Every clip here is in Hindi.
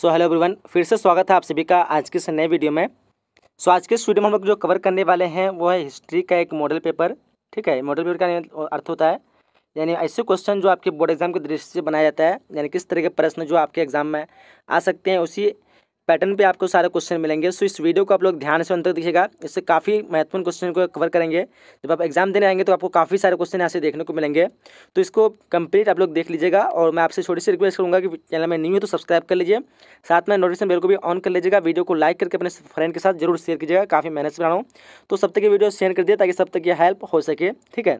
सो हेलो एवरीवन फिर से स्वागत है आप सभी का आज के इस नए वीडियो में सो so, आज के इस वीडियो में हम लोग जो कवर करने वाले हैं वो है हिस्ट्री का एक मॉडल पेपर ठीक है मॉडल पेपर का अर्थ होता है यानी ऐसे क्वेश्चन जो आपके बोर्ड एग्जाम के दृष्टि से बनाया जाता है यानी किस तरह के प्रश्न जो आपके एग्जाम में आ सकते हैं उसी पैटर्न पे आपको सारे क्वेश्चन मिलेंगे सो इस वीडियो को आप लोग ध्यान से अंत तक इससे काफ़ी महत्वपूर्ण क्वेश्चन को कवर करेंगे जब आप एग्जाम देने आएंगे तो आपको काफ़ी सारे क्वेश्चन यहाँ से देखने को मिलेंगे तो इसको कंप्लीट आप लोग देख लीजिएगा और मैं आपसे छोटी सी रिक्वेस्ट करूँगा कि चैनल में नहीं है तो सब्सक्राइब कर लीजिए साथ में नोटिफिकेशन बिल को भी ऑन कर लीजिएगा वीडियो को लाइक करके अपने फ्रेंड के साथ जरूर शेयर कीजिएगा काफ़ी मेहनत से रहा हूँ तो सब तक ये वीडियो शेयर कर दिए ताकि सब तक ये हेल्प हो सके ठीक है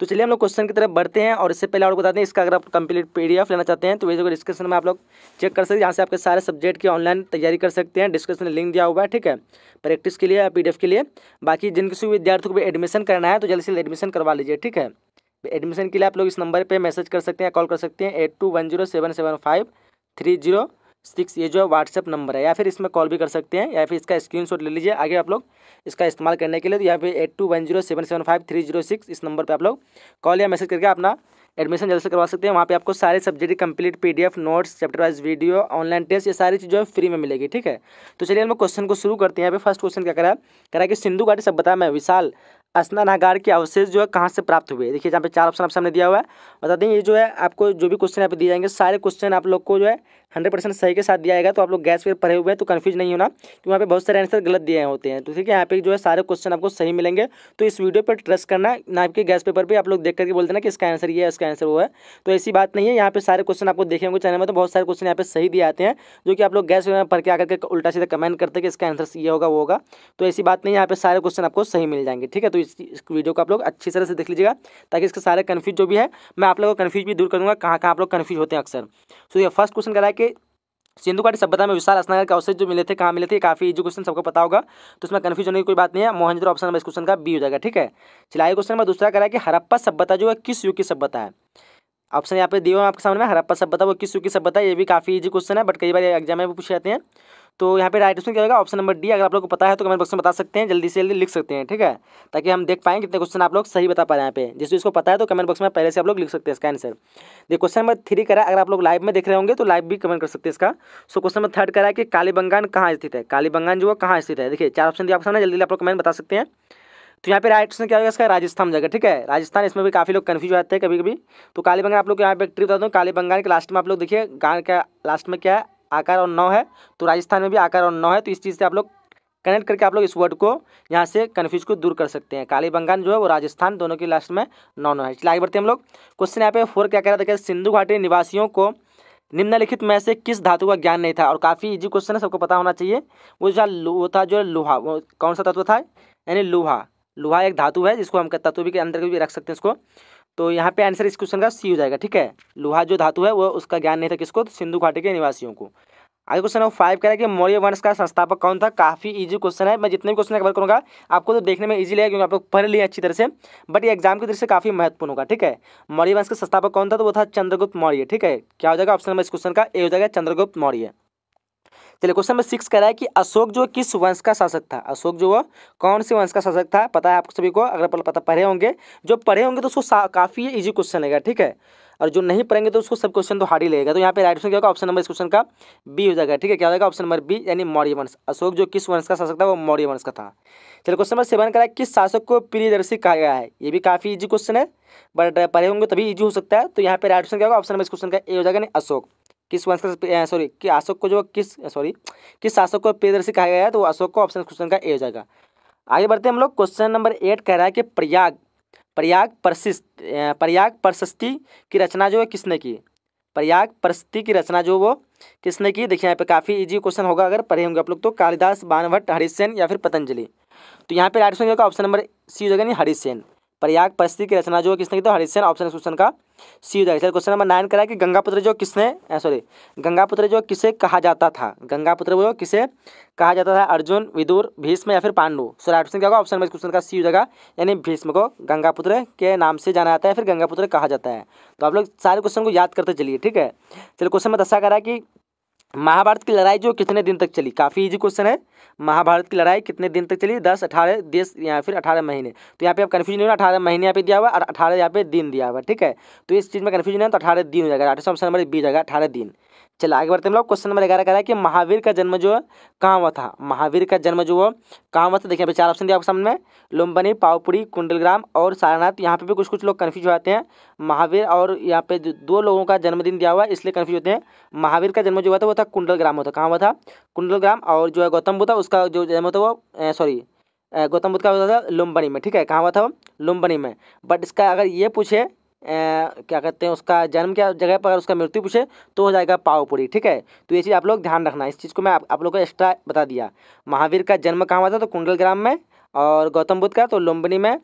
तो चलिए हम लोग क्वेश्चन की तरफ बढ़ते हैं और इससे पहले और बताते हैं इसका अगर आप कंप्लीट पी लेना चाहते हैं तो वीडियो को डिस्क्रिप्शन में आप लोग चेक कर सकते हैं जहाँ से आपके सारे सब्जेक्ट की ऑनलाइन तैयारी तैयारी कर सकते हैं डिस्क्रिप्शन में लिंक दिया हुआ है ठीक है प्रैक्टिस के लिए या पी के लिए बाकी जिन किसी विद्यार्थियों को भी एडमिशन करना है तो जल्दी से एडमिशन करवा लीजिए ठीक है एडमिशन के लिए आप लोग इस नंबर पर मैसेज कर सकते हैं कॉल कर सकते हैं एट सिक्स ये जो है व्हाट्सअप नंबर है या फिर इसमें कॉल भी कर सकते हैं या फिर इसका स्क्रीनशॉट ले लीजिए आगे आप लोग इसका इस्तेमाल करने के लिए तो या फिर eight two one zero seven seven five three zero six इस नंबर पे आप लोग कॉल या मैसेज करके अपना एडमिशन जल्द से करवा सकते हैं वहाँ पे आपको सारे subject complete PDF notes chapter wise video online test ये सारी चीज़ जो है फ्री में मिलेगी ठीक है तो चलिए हम क्वेश्चन को शुरू करते हैं यहाँ पे फर्स्ट क्वेश्चन क्या करा करा कि सिंधु घाटी सभ्यता में विशाल नागार के अवशेष जो है कहाँ से प्राप्त हुए देखिए जहाँ पे चार ऑप्शन आप हमने दिया हुआ है बता दें ये जो है आपको जो भी क्वेश्चन यहाँ पे दिए जाएंगे सारे क्वेश्चन आप लोग को जो है हंड्रेड परसेंट सही के साथ दिया जाएगा तो आप लोग गैस पर पढ़े हुए हैं तो कन्फ्यूज नहीं होना क्योंकि वहाँ पर बहुत सारे आंसर गलत दिए होते हैं तो ठीक है यहाँ पे जो है सारे क्वेश्चन आपको सही मिलेंगे तो इस वीडियो पर ट्रस्ट करना ना आपके गैस पेपर पर आप लोग देख करके बोल देना कि इसका आंसर ये है इसका आंसर वो है तो ऐसी बात नहीं है यहाँ पे सारे क्वेश्चन आपको देखेंगे चैनल में तो बहुत सारे क्वेश्चन यहाँ पे सही दिए आते हैं जो कि आप लोग गैस पेपर में पढ़ के आकर के उल्टा सीधा कमेंट करते हैं कि इसका आंसर ये होगा वो होगा तो ऐसी बात नहीं है यहाँ पे सारे क्वेश्चन आपको सही मिल जाएंगे ठीक है तो इस वीडियो को आप लोग अच्छी तरह से देख लीजिएगा ताकि इसके सारे कन्फ्यूज जो भी है मैं आप लोगों को कन्फ्यूज भी दूर करूँगा कहाँ कहाँ आप लोग कन्फ्यूज होते हैं अक्सर सो तो ये फर्स्ट क्वेश्चन कराए के सिंधु घाटी सभ्यता में विशाल स्नगर के अवशेष जो मिले थे कहाँ मिले थे काफी इजी क्वेश्चन सबको पता होगा तो इसमें कन्फ्यूज होने की कोई बात नहीं है मोहनजोदड़ो ऑप्शन नंबर इस क्वेश्चन का बी हो जाएगा ठीक है चलाइए क्वेश्चन नंबर दूसरा करा कि हरप्पा सभ्यता जो है किस युग की सभ्यता है ऑप्शन यहाँ पे दिए हुए आपके सामने हरप्पा सभ्यता वो किस युग की सभ्यता है ये भी काफी इजी क्वेश्चन है बट कई बार एग्जाम में भी पूछे जाते हैं तो यहाँ पे राइट ऑप्शन क्या होगा ऑप्शन नंबर डी अगर आप लोग को पता है तो कमेंट बॉक्स में बता सकते हैं जल्दी से जल्दी लिख सकते हैं ठीक है ताकि हम देख पाएँ कितने क्वेश्चन आप लोग सही बता पा रहे हैं यहाँ पे जिस इसको पता है तो कमेंट बॉक्स में पहले से आप लोग लिख सकते हैं इसका आंसर देखिए क्वेश्चन नंबर थ्री करा अगर आप लोग लाइव में देख रहे होंगे तो लाइव भी कमेंट कर सकते हैं इसका सो क्वेश्चन नंबर थर्ड करा कि काली बंगान कहाँ स्थित है काली बंगान जो है कहाँ स्थित है देखिए चार ऑप्शन दिया ऑप्शन है जल्दी आप लोग कमेंट बता सकते हैं तो यहाँ पे राइट ऑप्शन क्या होगा इसका राजस्थान जगह ठीक है राजस्थान इसमें भी काफ़ी लोग कन्फ्यूज आते हैं कभी कभी तो काली बंगाल आप लोग यहाँ पे ट्रिप बता दूँ काली बंगाल के लास्ट में आप लोग देखिए गांव का लास्ट में क्या है आकार और नौ है तो राजस्थान में भी आकार और नौ है तो इस चीज़ से आप लोग कनेक्ट करके आप लोग इस वर्ड को यहाँ से कन्फ्यूज को दूर कर सकते हैं काली बंगाल जो है वो राजस्थान दोनों के लास्ट में नौ नौ है चलिए आगे बढ़ते हैं हम लोग क्वेश्चन यहाँ पे फोर क्या कह रहा था सिंधु घाटी निवासियों को निम्नलिखित में से किस धातु का ज्ञान नहीं था और काफ़ी इजी क्वेश्चन है सबको पता होना चाहिए वो जो वो था जो लोहा वो कौन सा तत्व था यानी लोहा लोहा एक धातु है जिसको हम तत्व भी के अंदर भी रख सकते हैं इसको तो यहाँ पे आंसर इस क्वेश्चन का सी हो जाएगा ठीक है लोहा जो धातु है वो उसका ज्ञान नहीं था किसको तो सिंधु घाटी के निवासियों को आगे क्वेश्चन नंबर फाइव कह रहा है कि मौर्य वंश का संस्थापक कौन था काफी इजी क्वेश्चन है मैं जितने भी क्वेश्चन कवर करूँगा आपको तो देखने में इजी लगेगा क्योंकि आप लोग पढ़ लिए अच्छी तरह से बट ये एग्जाम की दृष्टि से काफी महत्वपूर्ण होगा ठीक है मौर्य वंश का संस्थापक कौन था तो वो था चंद्रगुप्त मौर्य ठीक है क्या हो जाएगा ऑप्शन नंबर इस क्वेश्चन का ए हो जाएगा चंद्रगुप्त मौर्य चलिए क्वेश्चन नंबर सिक्स कह रहा है कि अशोक जो किस वंश का शासक था अशोक जो वह कौन से वंश का शासक था पता है आप सभी को अगर पता पढ़े होंगे जो पढ़े होंगे तो उसको काफ़ी ईजी क्वेश्चन रहेगा ठीक है और जो नहीं पढ़ेंगे तो उसको सब क्वेश्चन तो हार्ड ही लगेगा तो यहाँ पे राइट ऑप्शन क्या होगा ऑप्शन नंबर इस क्वेश्चन का बी हो जाएगा ठीक है क्या होगा ऑप्शन नंबर बी यानी मौर्य वंश अशोक जो किस वंश का शासक था वो मौर्य वंश का था चलिए क्वेश्चन नंबर सेवन करा किस शासक को प्रियदर्शी कहा गया है ये भी काफ़ी ईजी क्वेश्चन है बट पढ़े होंगे तभी ईजी हो सकता है तो यहाँ पर राइट ऑप्शन क्या होगा ऑप्शन नंबर इस क्वेश्चन का ए हो जाएगा यानी अशोक किस वंश का सॉरी कि अशोक को जो किस सॉरी किस शासक को प्रियदर्शी कहा गया है तो अशोक को ऑप्शन क्वेश्चन का ए हो जाएगा आगे बढ़ते हैं हम लोग क्वेश्चन नंबर एट कह रहा है कि प्रयाग प्रयाग प्रशिस्त प्रयाग प्रशस्ति की रचना जो है किसने की प्रयाग प्रशस्ति की रचना जो वो किसने की देखिए यहाँ पे काफ़ी इजी क्वेश्चन होगा अगर पढ़े होंगे आप लोग तो कालिदास बानभट्ट हरिसेन या फिर पतंजलि तो यहाँ पे right option option number C हो जाएगा नहीं हरिसेन प्रयाग प्रशस्ति की रचना जो है किसने की तो हरिसेन ऑप्शन क्वेश्चन का C sir question number nine करा कि गंगापुत्र जो किसने सॉरी गंगापुत्र जो किसे कहा जाता था गंगापुत्र जो किसे कहा जाता था अर्जुन विदुर भीष्म या फिर पांडु सो राइट ऑप्शन क्या होगा ऑप्शन नंबर क्वेश्चन का सी हो यानी भीष्म को गंगापुत्र के नाम से जाना जाता है फिर गंगापुत्र कहा जाता है तो आप लोग सारे क्वेश्चन को याद करते चलिए ठीक है चलो क्वेश्चन में दशा करा कि महाभारत की लड़ाई जो कितने दिन तक चली काफ़ी इजी क्वेश्चन है महाभारत की लड़ाई कितने दिन तक चली दस अठारह देश या फिर अठारह महीने तो यहाँ पे आप कन्फ्यूजन नहीं हो अठारह महीने यहाँ पे दिया हुआ और अठारह यहाँ पे दिन दिया हुआ ठीक है तो इस चीज़ में कन्फ्यूजन है तो अठारह दिन हो जाएगा ऑप्शन नंबर बी जाएगा अठारह दिन चलिए आगे बढ़ते हैं लोग क्वेश्चन नंबर ग्यारह कह रहा है कि महावीर का जन्म जो कहाँ हुआ था महावीर का जन्म जो है कहाँ हुआ था देखिए चार ऑप्शन दिया आपके सामने लुम्बनी पावपुरी कुंडलग्राम और सारनाथ यहाँ पे भी कुछ कुछ लोग कन्फ्यूज हो जाते हैं महावीर और यहाँ पे दो लोगों का जन्मदिन दिया हुआ है इसलिए कन्फ्यूज होते हैं महावीर का जन्म जो हुआ था वो था कुंडलग्राम होता था कहाँ हुआ था कुंडलग्राम और जो है गौतम बुद्ध उसका जो जन्म होता वो सॉरी गौतम बुद्ध का होता था लुम्बनी में ठीक है कहाँ हुआ था लुम्बनी में बट इसका अगर ये पूछे क्या कहते हैं उसका जन्म क्या जगह पर अगर उसका मृत्यु पूछे तो हो जाएगा पावपुरी ठीक है तो ये चीज़ आप लोग ध्यान रखना इस चीज़ को मैं आप, आप लोग को एक्स्ट्रा बता दिया महावीर का जन्म कहाँ हुआ था तो कुंडल ग्राम में और गौतम बुद्ध का तो लुम्बनी में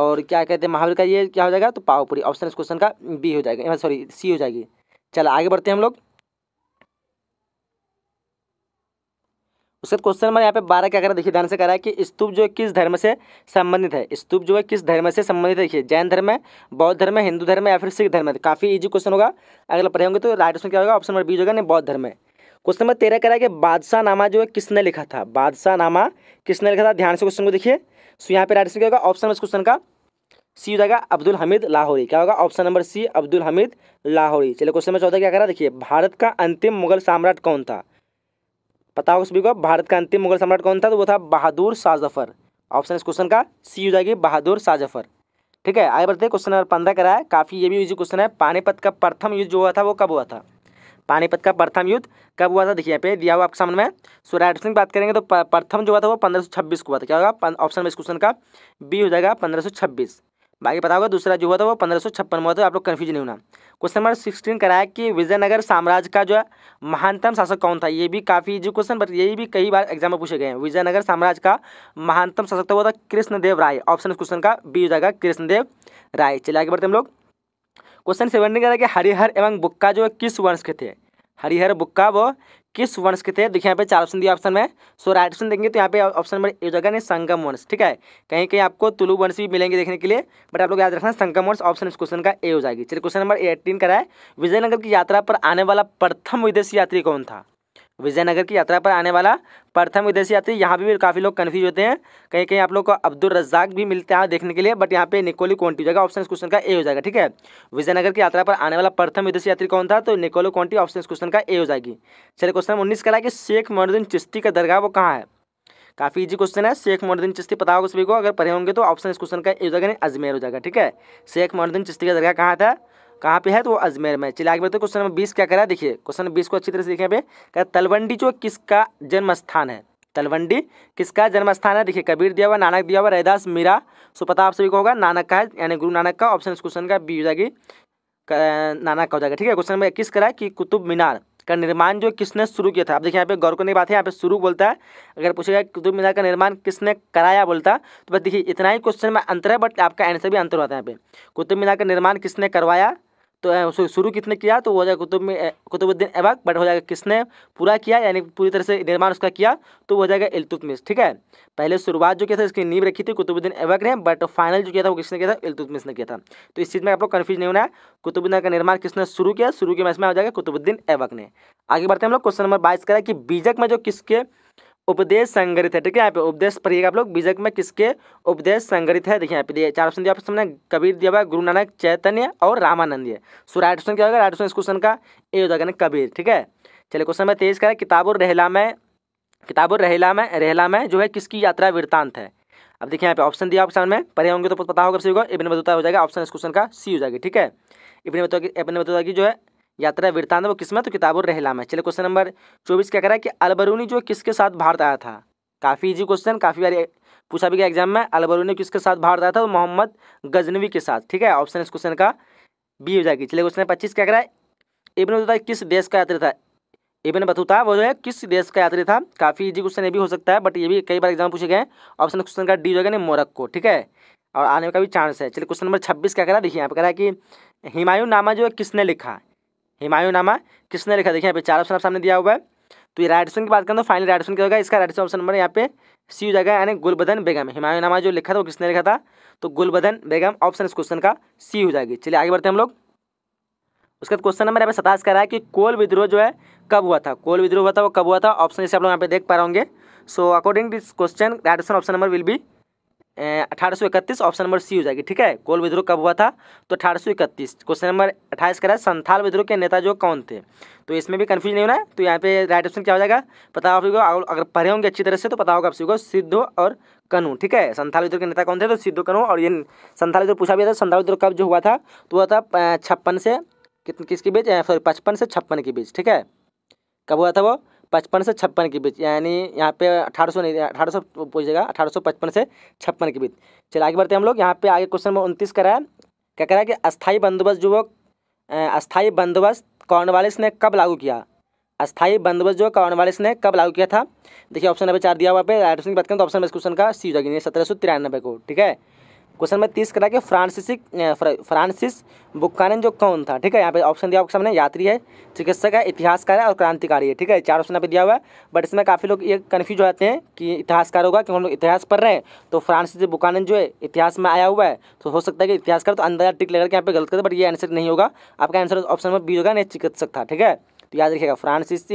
और क्या कहते हैं महावीर का ये क्या हो जाएगा तो पावपुरी ऑप्शन इस क्वेश्चन का बी हो जाएगा सॉरी सी हो जाएगी चल आगे बढ़ते हैं हम लोग उसके क्वेश्चन नंबर यहाँ पे बारह क्या कर देखिए ध्यान से करा है कि स्तूप जो है किस धर्म से संबंधित है स्तूप जो है किस धर्म से संबंधित है देखिए जैन धर्म है बौद्ध धर्म है हिंदू धर्म है या फिर सिख धर्म है काफ़ी इजी क्वेश्चन होगा अगर पढ़े होंगे तो राइट क्या होगा ऑप्शन नंबर बी होगा नहीं बौद्ध धर्म है क्वेश्चन नंबर तेरह करा है कि बादशाह नामा जो है किसने लिखा था बादशाह नामा किसने लिखा था ध्यान से क्वेश्चन को देखिए सो यहाँ पे राइट ऑप्शन क्या होगा ऑप्शन नंबर क्वेश्चन का सी हो जाएगा अब्दुल हमीद लाहौरी क्या होगा option number C Abdul Hamid Lahori चलिए क्वेश्चन नंबर चौदह क्या करा देखिए भारत का अंतिम मुगल सम्राट कौन था पता होगा सभी को भारत का अंतिम मुगल सम्राट कौन था तो वो था बहादुर शाहजफर ऑप्शन इस क्वेश्चन का सी हो जाएगी बहादुर शाहजफर ठीक है आगे बढ़ते क्वेश्चन नंबर पंद्रह करा है काफ़ी ये भी इजी क्वेश्चन है पानीपत का प्रथम युद्ध जो हुआ था वो कब हुआ था पानीपत का प्रथम युद्ध कब हुआ था देखिए यहाँ पे दिया हुआ आपके सामने में सो सिंह बात करेंगे तो प्रथम जो हुआ था वो पंद्रह सौ छब्बीस को हुआ था क्या होगा ऑप्शन में इस क्वेश्चन का बी हो जाएगा पंद्रह सौ छब्बीस बाकी पता होगा दूसरा जो हुआ था वो पंद्रह सौ छप्पन में हुआ था आप लोग कन्फ्यूज नहीं होना क्वेश्चन नंबर सिक्सटीन कराया कि विजयनगर साम्राज्य का जो है महानतम शासक कौन था ये भी काफ़ी जो क्वेश्चन बट यही भी कई बार एग्जाम में पूछे गए हैं विजयनगर साम्राज्य का महानतम शासक था तो वो था कृष्णदेव राय ऑप्शन इस क्वेश्चन का बी हो जाएगा कृष्णदेव राय चले आगे बढ़ते हम लोग क्वेश्चन सेवेंटीन कह रहा है कि हरिहर एवं बुक्का जो है किस वंश के थे हरिहर बुक्का वो किस वंश के थे देखिए यहाँ पे चार ऑप्शन दिया ऑप्शन में सो राइट ऑप्शन देंगे तो यहाँ पे ऑप्शन नंबर ए जगह नहीं संगम वंश ठीक है कहीं कहीं आपको तुलु वंश भी मिलेंगे देखने के लिए बट आप लोग याद रखना संगम वंश ऑप्शन इस क्वेश्चन का ए हो जाएगी चलिए क्वेश्चन नंबर एटीन का है विजयनगर की यात्रा पर आने वाला प्रथम विदेशी यात्री कौन था विजयनगर की यात्रा पर आने वाला प्रथम विदेशी यात्री यहाँ भी, भी काफ़ी लोग कन्फ्यूज होते हैं कहीं कहीं आप लोग को अब्दुल रज्जाक भी मिलते हैं देखने के लिए बट यहाँ पे निकोली कॉन्टी हो जाएगा ऑप्शन क्वेश्चन का ए हो जाएगा ठीक है विजयनगर की यात्रा पर आने वाला प्रथम विदेशी यात्री कौन था तो निकोली कॉन्टी ऑप्शन क्वेश्चन का ए हो जाएगी चलिए क्वेश्चन उन्नीस करा कि शेख मोनुद्दीन चिश्ती का दरगाह वो कहाँ है काफ़ी इजी क्वेश्चन है शेख मोनुद्दीन चिश्ती पता होगा सभी को अगर पढ़े होंगे तो ऑप्शन इस क्वेश्चन का ए हो जाएगा नहीं अजमेर हो जाएगा ठीक है शेख मोनुद्दीन चिश्ती का दरगाह कहाँ था कहाँ पे है तो वो अजमेर में चलिए आगे बढ़ते क्वेश्चन नंबर बीस क्या करा देखिए क्वेश्चन बीस को अच्छी तरह से देखें क्या तलवंडी जो किसका जन्म स्थान है तलवंडी किसका जन्म स्थान है देखिए कबीर दिया हुआ नानक दिया हुआ रैदास मीरा सो पता आप सभी को होगा नानक का है यानी गुरु नानक का ऑप्शन इस क्वेश्चन का बी हो जाएगी नानक का हो जाएगा ठीक है क्वेश्चन नंबर इक्कीस करा कि कुतुब मीनार का निर्माण जो किसने शुरू किया था आप देखिए यहाँ पे गौर करने की बात है यहाँ पे शुरू बोलता है अगर पूछेगा कुतुब मीनार का निर्माण किसने कराया बोलता तो बस देखिए इतना ही क्वेश्चन में अंतर है बट आपका आंसर भी अंतर होता है यहाँ पे कुतुब मीनार का निर्माण किसने करवाया तो उसको शुरू कितने किया तो हो जाएगा कुतुब कुतुबुद्दीन ऐबक बट हो जाएगा किसने पूरा किया यानी पूरी तरह से निर्माण उसका किया तो हो जाएगा इल्तुतमिश ठीक है पहले शुरुआत जो किया था इसकी नींव रखी थी कुतुबुद्दीन ऐबक ने बट फाइनल जो किया था वो किसने किया था इल्तुतमिश ने किया था तो इस चीज़ में आप लोग कन्फ्यूज नहीं होना है कुतुबुद्दीन का निर्माण किसने शुरू किया शुरू के मैच में हो जाएगा कुतुबुद्दीन ऐबक ने आगे बढ़ते हैं हम लोग क्वेश्चन नंबर बाईस करा कि बीजक में जो किसके उपदेश संग्रहित है ठीक है यहाँ पे उपदेश पढ़िएगा आप लोग बीजक में किसके उपदेश संग्रहित है देखिए यहाँ पे दिए चार ऑप्शन दिया सामने कबीर दिया गुरु नानक चैतन्य और रामानंद सो राइट ऑप्शन क्या होगा राइट ऑप्शन इस क्वेश्चन का ए हो जाएगा कबीर ठीक है चलिए क्वेश्चन नंबर तेईस का है किताब और रहला में किताब और रहला में रहला में जो है किसकी यात्रा वृत्तांत है अब देखिए यहाँ पे ऑप्शन दिया ऑप्शन में पढ़े होंगे तो पता होगा इबन बतौता हो जाएगा ऑप्शन इस क्वेश्चन का सी हो जाएगा ठीक है इबन बतौता इबन बतौता की जो है यात्रा वृत्तांत व किस्मत किताबुर रहला में चलिए क्वेश्चन नंबर चौबीस क्या करा है कि अलबरूनी जो किसके साथ भारत आया था काफ़ी इजी क्वेश्चन काफ़ी बार पूछा भी गया एग्जाम में अलबरूनी किसके साथ भारत आया था वो मोहम्मद गजनवी के साथ ठीक है ऑप्शन इस क्वेश्चन का बी हो जाएगी चलिए क्वेश्चन पच्चीस क्या करा है इबन बतूता किस देश का यात्री था इबन बतूता वो जो है किस देश का यात्री था काफ़ी इजी क्वेश्चन ये भी हो सकता है बट ये भी कई बार एग्जाम पूछे गए ऑप्शन क्वेश्चन का डी हो जाएगा मोरक्को ठीक है और आने का भी चांस है चलिए क्वेश्चन नंबर छब्बीस क्या करा देखिए यहाँ पे करा कि हिमायू नामा जो है किसने लिखा नामा किसने लिखा देखिए यहाँ पे चार ऑप्शन आप सामने दिया हुआ है तो ये राइट ऑप्शन की बात करें तो फाइनल राइट ऑप्शन क्या होगा इसका राइट ऑप्शन नंबर यहाँ पे सी हो जाएगा यानी गुलबदन बेगम हिमायू नामा जो लिखा था वो किसने लिखा था तो गुलबदन बेगम ऑप्शन इस क्वेश्चन का सी हो जाएगी चलिए आगे बढ़ते हैं हम लोग उसके बाद क्वेश्चन नंबर यहाँ पे सतास कर रहा है कि कोल विद्रोह जो है कब हुआ था कोल विद्रोह हुआ था वो कब हुआ था ऑप्शन जैसे आप लोग यहाँ पे देख पा रहे होंगे so according to this question right option option number will be अठारह ऑप्शन नंबर सी हो जाएगी ठीक है गोल विद्रोह कब हुआ था तो अठारह क्वेश्चन नंबर अट्ठाईस है संथाल विद्रोह के नेता जो कौन थे तो इसमें भी कन्फ्यूज नहीं होना है तो यहाँ पे राइट ऑप्शन क्या हो जाएगा पता आप अगर पढ़े होंगे अच्छी तरह से तो पता होगा आप सबको सिद्धो और कनू ठीक है संथाल विद्रोह के नेता कौन थे तो सिद्धो कनू और ये संथाल विद्रोह पूछा भी था संथाल विद्रोह कब जो हुआ था तो हुआ था छप्पन से कितने किसके बीच सॉरी पचपन से छप्पन के बीच ठीक है कब हुआ था वो पचपन से छप्पन के बीच यानी यहाँ पे अठारह सौ नहीं अठारह सौ पूछेगा अठारह सौ पचपन से छप्पन के बीच चलिए आगे बढ़ते हैं हम लोग यहाँ पे आगे क्वेश्चन नंबर उनतीस करा है क्या करा है कि अस्थायी बंदोबस्त जो वो अस्थायी बंदोबस्त कॉर्नवालिस ने कब लागू किया अस्थाई बंदोबस्त जो कॉर्नवालिस ने कब लागू किया था देखिए ऑप्शन नंबर चार दिया हुआ पे राइट ऑप्शन की बात करें तो ऑप्शन नंबर इस क्वेश्चन का सी हो जाएगी सत्रह सौ तिरानबे को ठीक है क्वेश्चन नंबर तीस करा कि फ्रांसिसिक फ्रांसिस बुकानन जो कौन था ठीक है यहाँ पे ऑप्शन दिया ऑप्शन में यात्री है चिकित्सक है इतिहासकार है और क्रांतिकारी है ठीक है चार ऑप्शन यहाँ पे दिया हुआ है बट इसमें काफ़ी लोग ये कन्फ्यूज हो जाते हैं कि इतिहासकार होगा क्योंकि हम लोग इतिहास पढ़ रहे हैं तो फ्रांसिस बुकानन जो है इतिहास में आया हुआ है तो हो सकता है कि इतिहासकार तो अंदर टिक लगा के यहाँ पे गलत करते बट ये आंसर नहीं होगा आपका आंसर ऑप्शन नंबर बी होगा नहीं चिकित्सक था ठीक है तो याद रखिएगा फ्रांसिस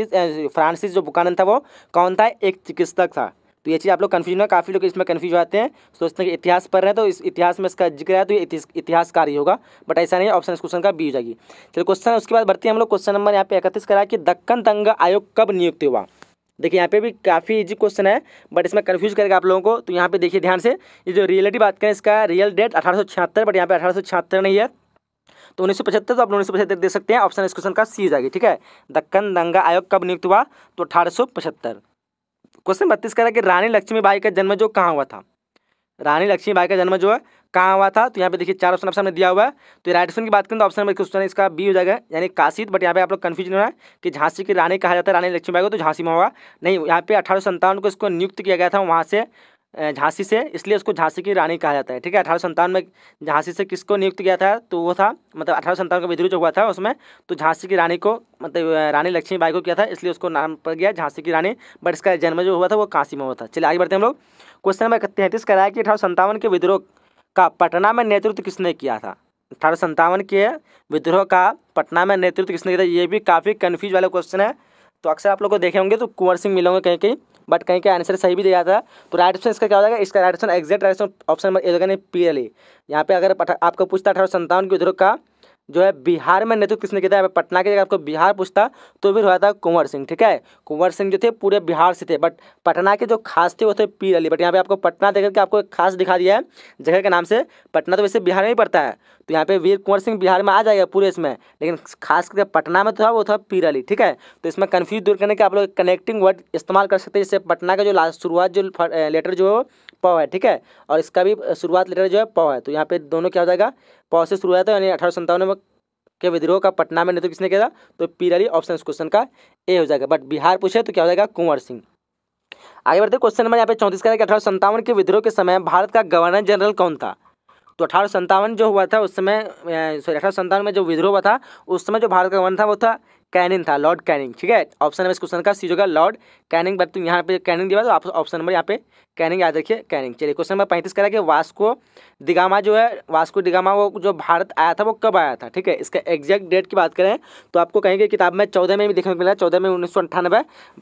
फ्रांसिस जो बुकानन था वो कौन था एक चिकित्सक था तो ये चीज़ आप लोग कन्फ्यूजन है काफ़ी लोग इसमें कन्फ्यूज आते हैं सोचते हैं कि इतिहास पढ़ रहे हैं तो इस इतिहास में इसका जिक्र है तो ये इतिहासकार ही होगा बट ऐसा नहीं ऑप्शन इस क्वेश्चन का बी हो जाएगी चलो क्वेश्चन उसके बाद बढ़ते हैं हम लोग क्वेश्चन नंबर यहाँ पे इकतीस करा कि दक्कन दंग आयोग कब नियुक्त हुआ देखिए यहाँ पे भी काफ़ी इजी क्वेश्चन है बट इसमें कन्फ्यूज करेगा आप लोगों को तो यहाँ पे देखिए ध्यान से ये जो रियलिटी बात करें इसका रियल डेट अठारह बट यहाँ पे अठारह नहीं है तो उन्नीस सौ पचहत्तर तो आप उन्नीस सौ पचहत्तर दे सकते हैं ऑप्शन इस क्वेश्चन का सी हो जाएगी ठीक है दक्कन दंगा आयोग कब नियुक्त हुआ तो अठारह क्वेश्चन बत्तीस कह रहा है कि रानी लक्ष्मी बाई का जन्म जो कहाँ हुआ था रानी लक्ष्मी बाई का जन्म जो है कहाँ हुआ था तो यहाँ पे देखिए चार ऑप्शन आपने दिया हुआ है तो राइट ऑप्शन की बात करें तो ऑप्शन नंबर क्वेश्चन इसका बी हो जाएगा यानी काशी बट यहाँ पे आप लोग कन्फ्यूज हो रहा है कि झांसी की रानी कहा जाता है रानी लक्ष्मी बाई को तो झांसी में होगा नहीं यहाँ पे अठारह को इसको नियुक्त किया गया था वहाँ से झांसी से इसलिए उसको झांसी की रानी कहा जाता है ठीक है अठारह संतावन में झांसी से किसको नियुक्त किया था तो वो था मतलब अठारह संतावन का विद्रोह जो हुआ था उसमें तो झांसी की रानी को मतलब रानी लक्ष्मीबाई को किया था इसलिए उसको नाम पर गया झांसी की रानी बट इसका जन्म जो हुआ था वो काशी में हुआ था चलिए आगे बढ़ते हैं हम लोग क्वेश्चन नंबर तैंतीस कराया कि अठारह संतावन के विद्रोह का पटना में नेतृत्व किसने किया था अठारह संतावन के विद्रोह का पटना में नेतृत्व किसने किया था ये भी काफ़ी कन्फ्यूज वाला क्वेश्चन है तो अक्सर आप लोग को देखे होंगे तो कुंवर सिंह मिलेंगे कहीं कहीं बट कहीं का आंसर सही भी दिया था तो राइट ऑप्शन इसका क्या हो जाएगा इसका right option exact right option number A हो जाएगा पी एल ए यहाँ पे अगर आपको पूछता अठारह सौ संतावन के उद्योग का जो है बिहार में नेतृत्व किसने किया था पटना के जगह आपको बिहार पूछता तो फिर हुआ था कुंवर सिंह ठीक है कुंवर सिंह जो थे पूरे बिहार से थे बट पटना के जो खास थे वो थे पीर अली बट यहाँ पे आपको पटना देखकर के आपको एक खास दिखा दिया है जगह के नाम से पटना तो वैसे बिहार में ही पड़ता है तो यहाँ पे वीर कुंवर सिंह बिहार में आ जाएगा पूरे इसमें लेकिन खास करके पटना में तो था वो था पीर अली ठीक है तो इसमें कन्फ्यूज दूर करने के आप लोग कनेक्टिंग वर्ड इस्तेमाल कर सकते हैं जैसे पटना का जो लास्ट शुरुआत जो लेटर जो पौ है ठीक है और इसका भी शुरुआत लेटर जो है पौ है तो यहाँ पे दोनों क्या हो जाएगा प्रोसेस शुरू हुआ था यानी अठारह सौ में के विद्रोह का पटना में नेतृत्व किसने किया था तो पीरली ऑप्शन इस क्वेश्चन का ए हो जाएगा बट बिहार पूछे तो क्या हो जाएगा कुंवर सिंह आगे बढ़ते क्वेश्चन नंबर यहाँ पे चौंतीस का अठारह संतावन के विद्रोह के समय भारत का गवर्नर जनरल कौन था तो अठारह संतावन जो हुआ था उस समय सॉरी अठारह संतावन में जो विद्रोह हुआ था उस समय जो भारत का गवर्नर था वो था कैनिंग था लॉर्ड कैनिंग ठीक है ऑप्शन नंबर इस क्वेश्चन का सी जो लॉर्ड कैनिंग बट तुम यहाँ पे कैनिंग दिया तो ऑप्शन नंबर यहाँ पे कैनिंग याद रखिए कैनिंग चलिए क्वेश्चन नंबर पैंतीस करा कि वास्को दिगामा जो है वास्को दिगामा वो जो भारत आया था वो कब आया था ठीक है इसका एग्जैक्ट डेट की बात करें तो आपको कहेंगे किताब में चौदह में भी देखने को मिला चौदह में उन्नीस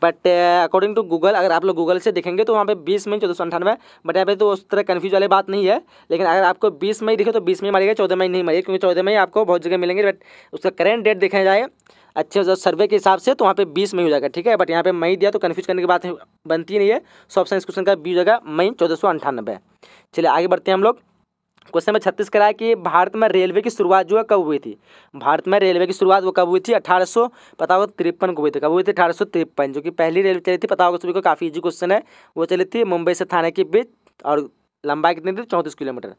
बट अकॉर्डिंग टू गूगल अगर आप लोग गूगल से देखेंगे तो वहाँ पे बीस मई चौदह सौ बट यहाँ पे तो उस तरह कन्फ्यूज वाली बात नहीं है लेकिन अगर आपको बीस मई ही दिखे तो बीस मई मारिएगा चौदह मई नहीं मारिएगा क्योंकि चौदह मई आपको बहुत जगह मिलेंगे बट उसका करेंट डेट देखा जाए अच्छे से सर्वे के हिसाब से तो वहाँ पे बीस मई हो जाएगा ठीक है बट यहाँ पे मई दिया तो कन्फ्यूज करने की बात बनती नहीं है सो ऑप्शन इस क्वेश्चन का बी हो जाएगा मई चौदह सौ अंठानबे चलिए आगे बढ़ते हैं हम लोग क्वेश्चन नंबर छत्तीस कराया कि भारत में रेलवे की शुरुआत जो है कब हुई थी भारत में रेलवे की शुरुआत वो कब हुई थी अठारह सौ पता होगा तिरपन को हुई थी कब हुई थी अठारह सौ तिरपन जो कि पहली रेलवे चली थी पता होगा सभी को काफ़ी ईजी क्वेश्चन है वो चली थी मुंबई से थाने के बीच और लंबाई कितनी थी चौंतीस किलोमीटर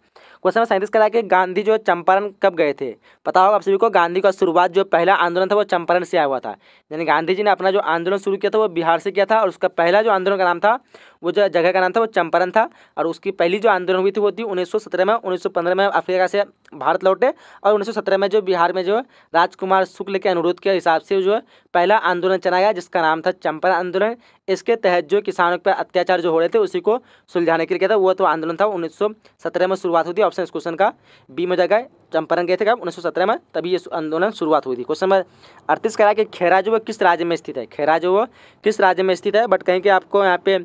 क्वेश्चन नंबर सैंतीस करा कि गांधी जो चंपारण कब गए थे पता होगा आप सभी को गांधी का शुरुआत जो पहला आंदोलन था वो चंपारण से आया हुआ था यानी गांधी जी ने अपना जो आंदोलन शुरू किया था वो बिहार से किया था और उसका पहला जो आंदोलन का नाम था वो जो जगह का नाम था वो चंपारण था और उसकी पहली जो आंदोलन हुई थी वो थी उन्नीस में उन्नीस में अफ्रीका से भारत लौटे और उन्नीस में जो बिहार में जो राजकुमार शुक्ल के अनुरोध के हिसाब से जो पहला आंदोलन चलाया गया जिसका नाम था चंपारण आंदोलन इसके तहत जो किसानों पर अत्याचार जो हो रहे थे उसी को सुलझाने के लिए था वो तो आंदोलन था उन्नीस में शुरुआत हुई थी ऑप्शन इस क्वेश्चन का बी में जगह चंपारण गए थे कब उन्नीस में तभी ये आंदोलन शुरुआत हुई थी क्वेश्चन नंबर अड़तीस कह रहा है कि खेरा जो है किस राज्य में स्थित है खेरा जो किस राज्य में स्थित है बट कहीं कि आपको यहाँ पे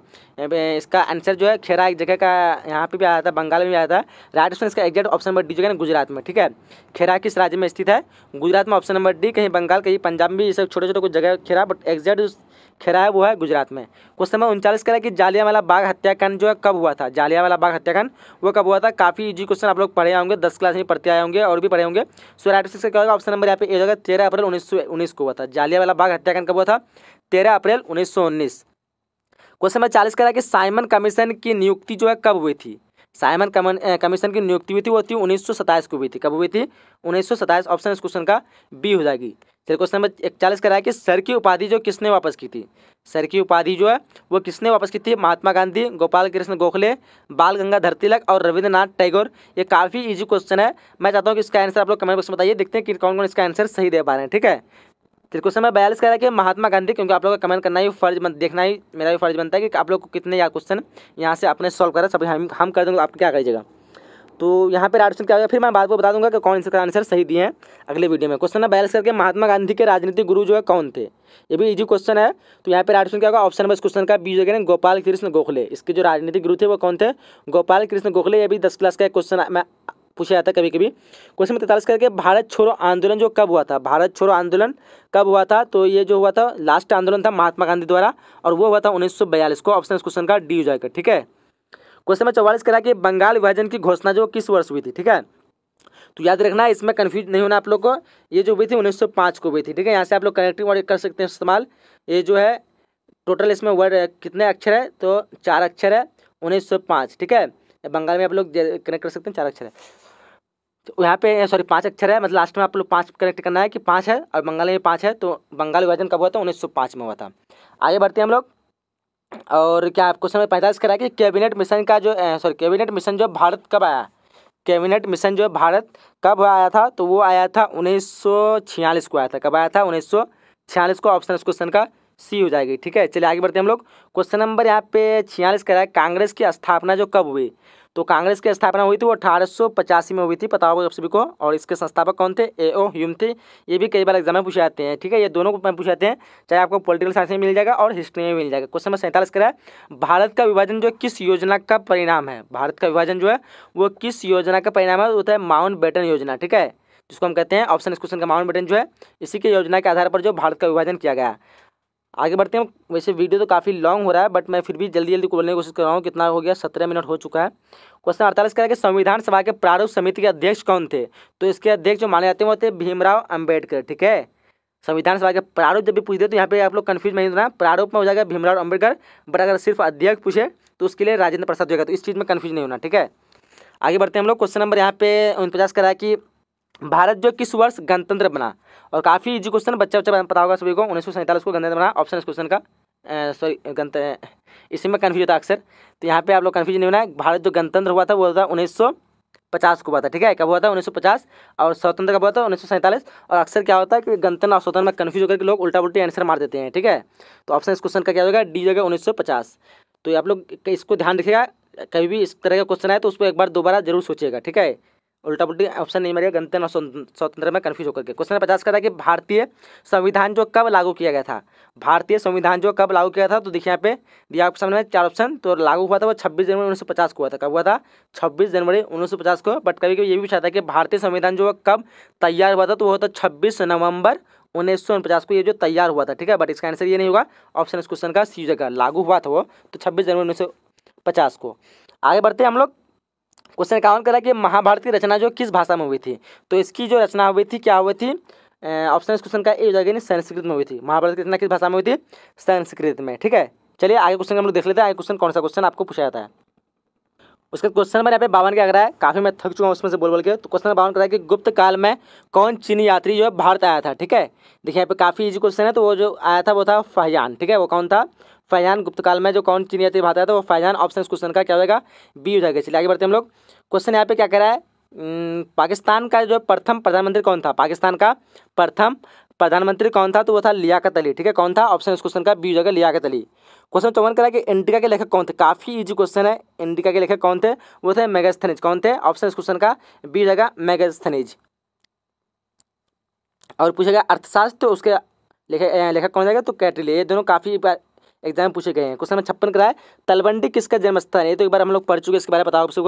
इसका आंसर जो है खेरा एक जगह का यहाँ पे भी आया था बंगाल में भी आया था राइट इसका एग्जैक्ट ऑप्शन नंबर डी जो है गुजरात में ठीक है खेरा किस राज्य में स्थित है गुजरात में ऑप्शन नंबर डी कहीं बंगाल कहीं पंजाब में भी सब छोटे छोटे कुछ जगह खेरा बट एग्जैक्ट खेरा है वो है गुजरात में क्वेश्चन नंबर उनचालीस कह रहा है कि जालियावाला बाग हत्याकांड जो है कब हुआ था जालियावाला बाग हत्याकांड वो कब हुआ था काफ़ी इजी क्वेश्चन आप लोग पढ़े होंगे दस क्लास में पढ़ते आए होंगे और भी पढ़े होंगे सो राइट सिक्स का होगा ऑप्शन नंबर यहाँ पे ए होगा तेरह अप्रैल उन्नीस को हुआ था जालियावाला बाग हत्याकांड कब हुआ था तेरह अप्रैल उन्नीस क्वेश्चन नंबर चालीस कह रहा है कि साइमन कमीशन की नियुक्ति जो है कब हुई थी साइमन कमन कमीशन की नियुक्ति हुई थी वो थी उन्नीस को हुई थी कब हुई थी उन्नीस ऑप्शन इस क्वेश्चन का बी हो जाएगी फिर क्वेश्चन नंबर इकचालीस कह कि सर की उपाधि जो किसने वापस की थी सर की उपाधि जो है वो किसने वापस की थी महात्मा गांधी गोपाल कृष्ण गोखले बाल गंगाधर तिलक और रविंद्रनाथ टैगोर ये काफ़ी इजी क्वेश्चन है मैं चाहता हूँ कि इसका आंसर आप लोग कमेंट बॉक्स में बताइए देखते हैं कि कौन कौन इसका आंसर सही दे पा रहे हैं ठीक है फिर क्वेश्चन नंबर बयालीस कह रहा है कि महात्मा गांधी क्योंकि आप लोगों का कमेंट करना ही फर्ज बन देखना ही मेरा भी फर्ज बनता है कि आप लोग को कितने या क्वेश्चन यहाँ से आपने सॉल्व करा सब हम हम कर देंगे आप क्या करिएगा तो यहाँ पर ऑप्शन क्या होगा फिर मैं बाद को बता दूंगा कि कौन इसका आंसर सही दिए हैं अगले वीडियो में क्वेश्चन है बैलेंस करके महात्मा गांधी के राजनीतिक गुरु जो है कौन थे ये भी इजी क्वेश्चन है तो यहाँ पर ऑप्शन क्या होगा ऑप्शन नंबर इस क्वेश्चन का बीजे जो गोपाल कृष्ण गोखले इसके जो राजनीतिक गुरु थे वो कौन थे गोपाल कृष्ण गोखले ये भी दस क्लास का एक क्वेश्चन पूछा जाता है कभी कभी क्वेश्चन में तैतालीस करके भारत छोड़ो आंदोलन जो कब हुआ था भारत छोड़ो आंदोलन कब हुआ था तो ये जो हुआ था लास्ट आंदोलन था महात्मा गांधी द्वारा और वो हुआ था उन्नीस को ऑप्शन इस क्वेश्चन का डी हो जाएगा ठीक है क्वेश्चन नंबर चौवालीस करा कि बंगाल विभाजन की घोषणा जो किस वर्ष हुई थी ठीक है तो याद रखना इसमें कन्फ्यूज नहीं होना आप लोग को ये जो हुई थी 1905 को हुई थी ठीक है यहाँ से आप लोग कनेक्टिव वर्ड कर सकते हैं इस्तेमाल ये जो है टोटल इसमें वर्ड कितने अक्षर है तो चार अक्षर है 1905 ठीक है बंगाल में आप लोग कनेक्ट कर सकते हैं चार अक्षर है तो यहाँ पे सॉरी पाँच अक्षर है मतलब लास्ट में आप लोग पाँच करेक्ट करना है कि पाँच है और बंगाली में पाँच है तो बंगाल विभाजन कब हुआ था उन्नीस में हुआ था आगे बढ़ते हैं हम लोग और क्या आप क्वेश्चन पैंतालीस करा कि कैबिनेट मिशन का जो सॉरी कैबिनेट मिशन जो भारत कब आया कैबिनेट मिशन जो भारत कब आया था तो वो आया था उन्नीस को आया था कब आया था उन्नीस को ऑप्शन इस क्वेश्चन का सी हो जाएगी ठीक है चलिए आगे बढ़ते हैं हम लोग क्वेश्चन नंबर यहाँ पे छियालीस करा है कांग्रेस की स्थापना जो कब हुई तो कांग्रेस की स्थापना हुई थी वो अठारह में हुई थी पता होगा आप सभी को और इसके संस्थापक कौन थे ए ओ ह्यूम थे ये भी कई बार एग्जाम में पूछे जाते हैं ठीक है ये दोनों में पूछे जाते हैं चाहे आपको पॉलिटिकल साइंस में मिल जाएगा और हिस्ट्री में मिल जाएगा क्वेश्चन नंबर सैंतालीस करा है भारत का विभाजन जो किस योजना का परिणाम है भारत का विभाजन जो है वो किस योजना का परिणाम है वो है माउंट बेटन योजना ठीक है जिसको हम कहते हैं ऑप्शन इस क्वेश्चन का माउंट बेटन जो है इसी के योजना के आधार पर जो भारत का विभाजन किया गया आगे बढ़ते हैं वैसे वीडियो तो काफ़ी लॉन्ग हो रहा है बट मैं फिर भी जल्दी जल्दी बोलने की कोशिश कर रहा हूँ कितना हो गया सत्रह मिनट हो चुका है क्वेश्चन अड़तालीस कह कि संविधान सभा के प्रारूप समिति के अध्यक्ष कौन थे तो इसके अध्यक्ष जो माने जाते हैं वो थे भीमराव अम्बेडकर ठीक है संविधान सभा के प्रारूप जब भी पूछते तो यहाँ पे आप लोग कन्फ्यूज नहीं होना प्रारूप में हो जाएगा भीमराव अम्बेडकर बट अगर सिर्फ अध्यक्ष पूछे तो उसके लिए राजेंद्र प्रसाद जो तो इस चीज़ में कन्फ्यूज नहीं होना ठीक है आगे बढ़ते हैं हम लोग क्वेश्चन नंबर यहाँ पे उनपचास कराया कि भारत जो किस वर्ष गणतंत्र बना और काफ़ी इजी क्वेश्चन बच्चा बच्चा पता होगा सभी को उन्नीस सौ सैंतालीस को गणतंत्र बना ऑप्शन इस क्वेश्चन का सॉरी गणतंत्र इसी में कन्फ्यूज होता अक्सर तो यहाँ पे आप लोग कन्फ्यूज नहीं होना है भारत जो गणतंत्र हुआ था वो था उन्नीस पचास को हुआ था ठीक है कब हुआ था उन्नीस सौ पचास और स्वतंत्र कब हुआ था उन्नीस सौ सैंतालीस और अक्सर क्या होता है कि गणतंत्र और स्वतंत्र में कन्फ्यूज होकर लोग उल्टा उल्टी आंसर मार देते हैं ठीक है तो ऑप्शन इस क्वेश्चन का क्या होगा डी जगह उन्नीस सौ पचास तो आप लोग इसको ध्यान रखिएगा कभी भी इस तरह का क्वेश्चन आए तो उसको एक बार दोबारा जरूर सोचिएगा ठीक है उल्टा पुल्टी ऑप्शन नहीं मरिएगा गणतंत्र और स्वतंत्र में कन्फ्यूज होकर के क्वेश्चन पचास का था कि भारतीय संविधान जो कब लागू किया गया था भारतीय संविधान जो कब लागू किया था तो देखिए यहाँ पे दिया आपके सामने चार ऑप्शन तो लागू हुआ था वो छब्बीस जनवरी उन्नीस को हुआ था कब हुआ था छब्बीस जनवरी उन्नीस को बट कभी कभी ये भी पूछा था कि भारतीय संविधान जो कब तैयार हुआ था तो वो होता छब्बीस नवंबर उन्नीस सौ को ये जो तैयार हुआ था ठीक है बट इसका आंसर ये नहीं होगा ऑप्शन इस क्वेश्चन का सी जगह लागू हुआ था वो तो छब्बीस जनवरी उन्नीस सौ पचास को आगे बढ़ते हैं हम लोग क्वेश्चन इक्यावन कह रहा है कि महाभारत की रचना जो किस भाषा में हुई थी तो इसकी जो रचना हुई थी क्या हुई थी ऑप्शन इस क्वेश्चन का ए हो जाएगा संस्कृत में हुई थी महाभारत की रचना किस भाषा में हुई थी संस्कृत में ठीक है चलिए आगे क्वेश्चन हम लोग देख लेते हैं आगे क्वेश्चन कौन सा क्वेश्चन आपको पूछा जाता है उसके क्वेश्चन नंबर यहाँ पे बावन क्या कर रहा है काफ़ी मैं थक चुका हूँ उसमें से बोल बोल के तो क्वेश्चन नंबर बावन कर रहा है कि गुप्त काल में कौन चीनी यात्री जो है भारत आया था ठीक है देखिए यहाँ पे काफ़ी इजी क्वेश्चन है तो वो जो आया था वो था फहयान ठीक है वो कौन था फैजान गुप्तकाल में जो कौन चीन यात्री भाता है तो वो फैजान ऑप्शन इस क्वेश्चन का क्या होगा बी हो जाएगा चलिए आगे बढ़ते हम लोग क्वेश्चन यहाँ पे क्या कह रहा है हम्म, पाकिस्तान का जो प्रथम प्रधानमंत्री कौन था पाकिस्तान का प्रथम प्रधानमंत्री कौन था तो वो था लियाकत अली ठीक है कौन था ऑप्शन इस क्वेश्चन का बी हो जाएगा लियाकत अली क्वेश्चन चौवन करा कि इंडिका के लेखक कौन थे काफ़ी इजी क्वेश्चन है इंडिका के लेखक कौन थे वो थे मेगास्थनीज कौन थे ऑप्शन इस क्वेश्चन का बी हो जाएगा मेगास्थनीज और पूछेगा अर्थशास्त्र तो उसके लेखक लेखक कौन जाएगा तो कैटरी ये दोनों काफ़ी एग्जाम पूछे गए हैं क्वेश्चन नंबर छप्पन का है तलवंडी किसका जन्मस्थान है तो एक बार हम लोग पढ़ चुके इसके बारे में बताओ आपसे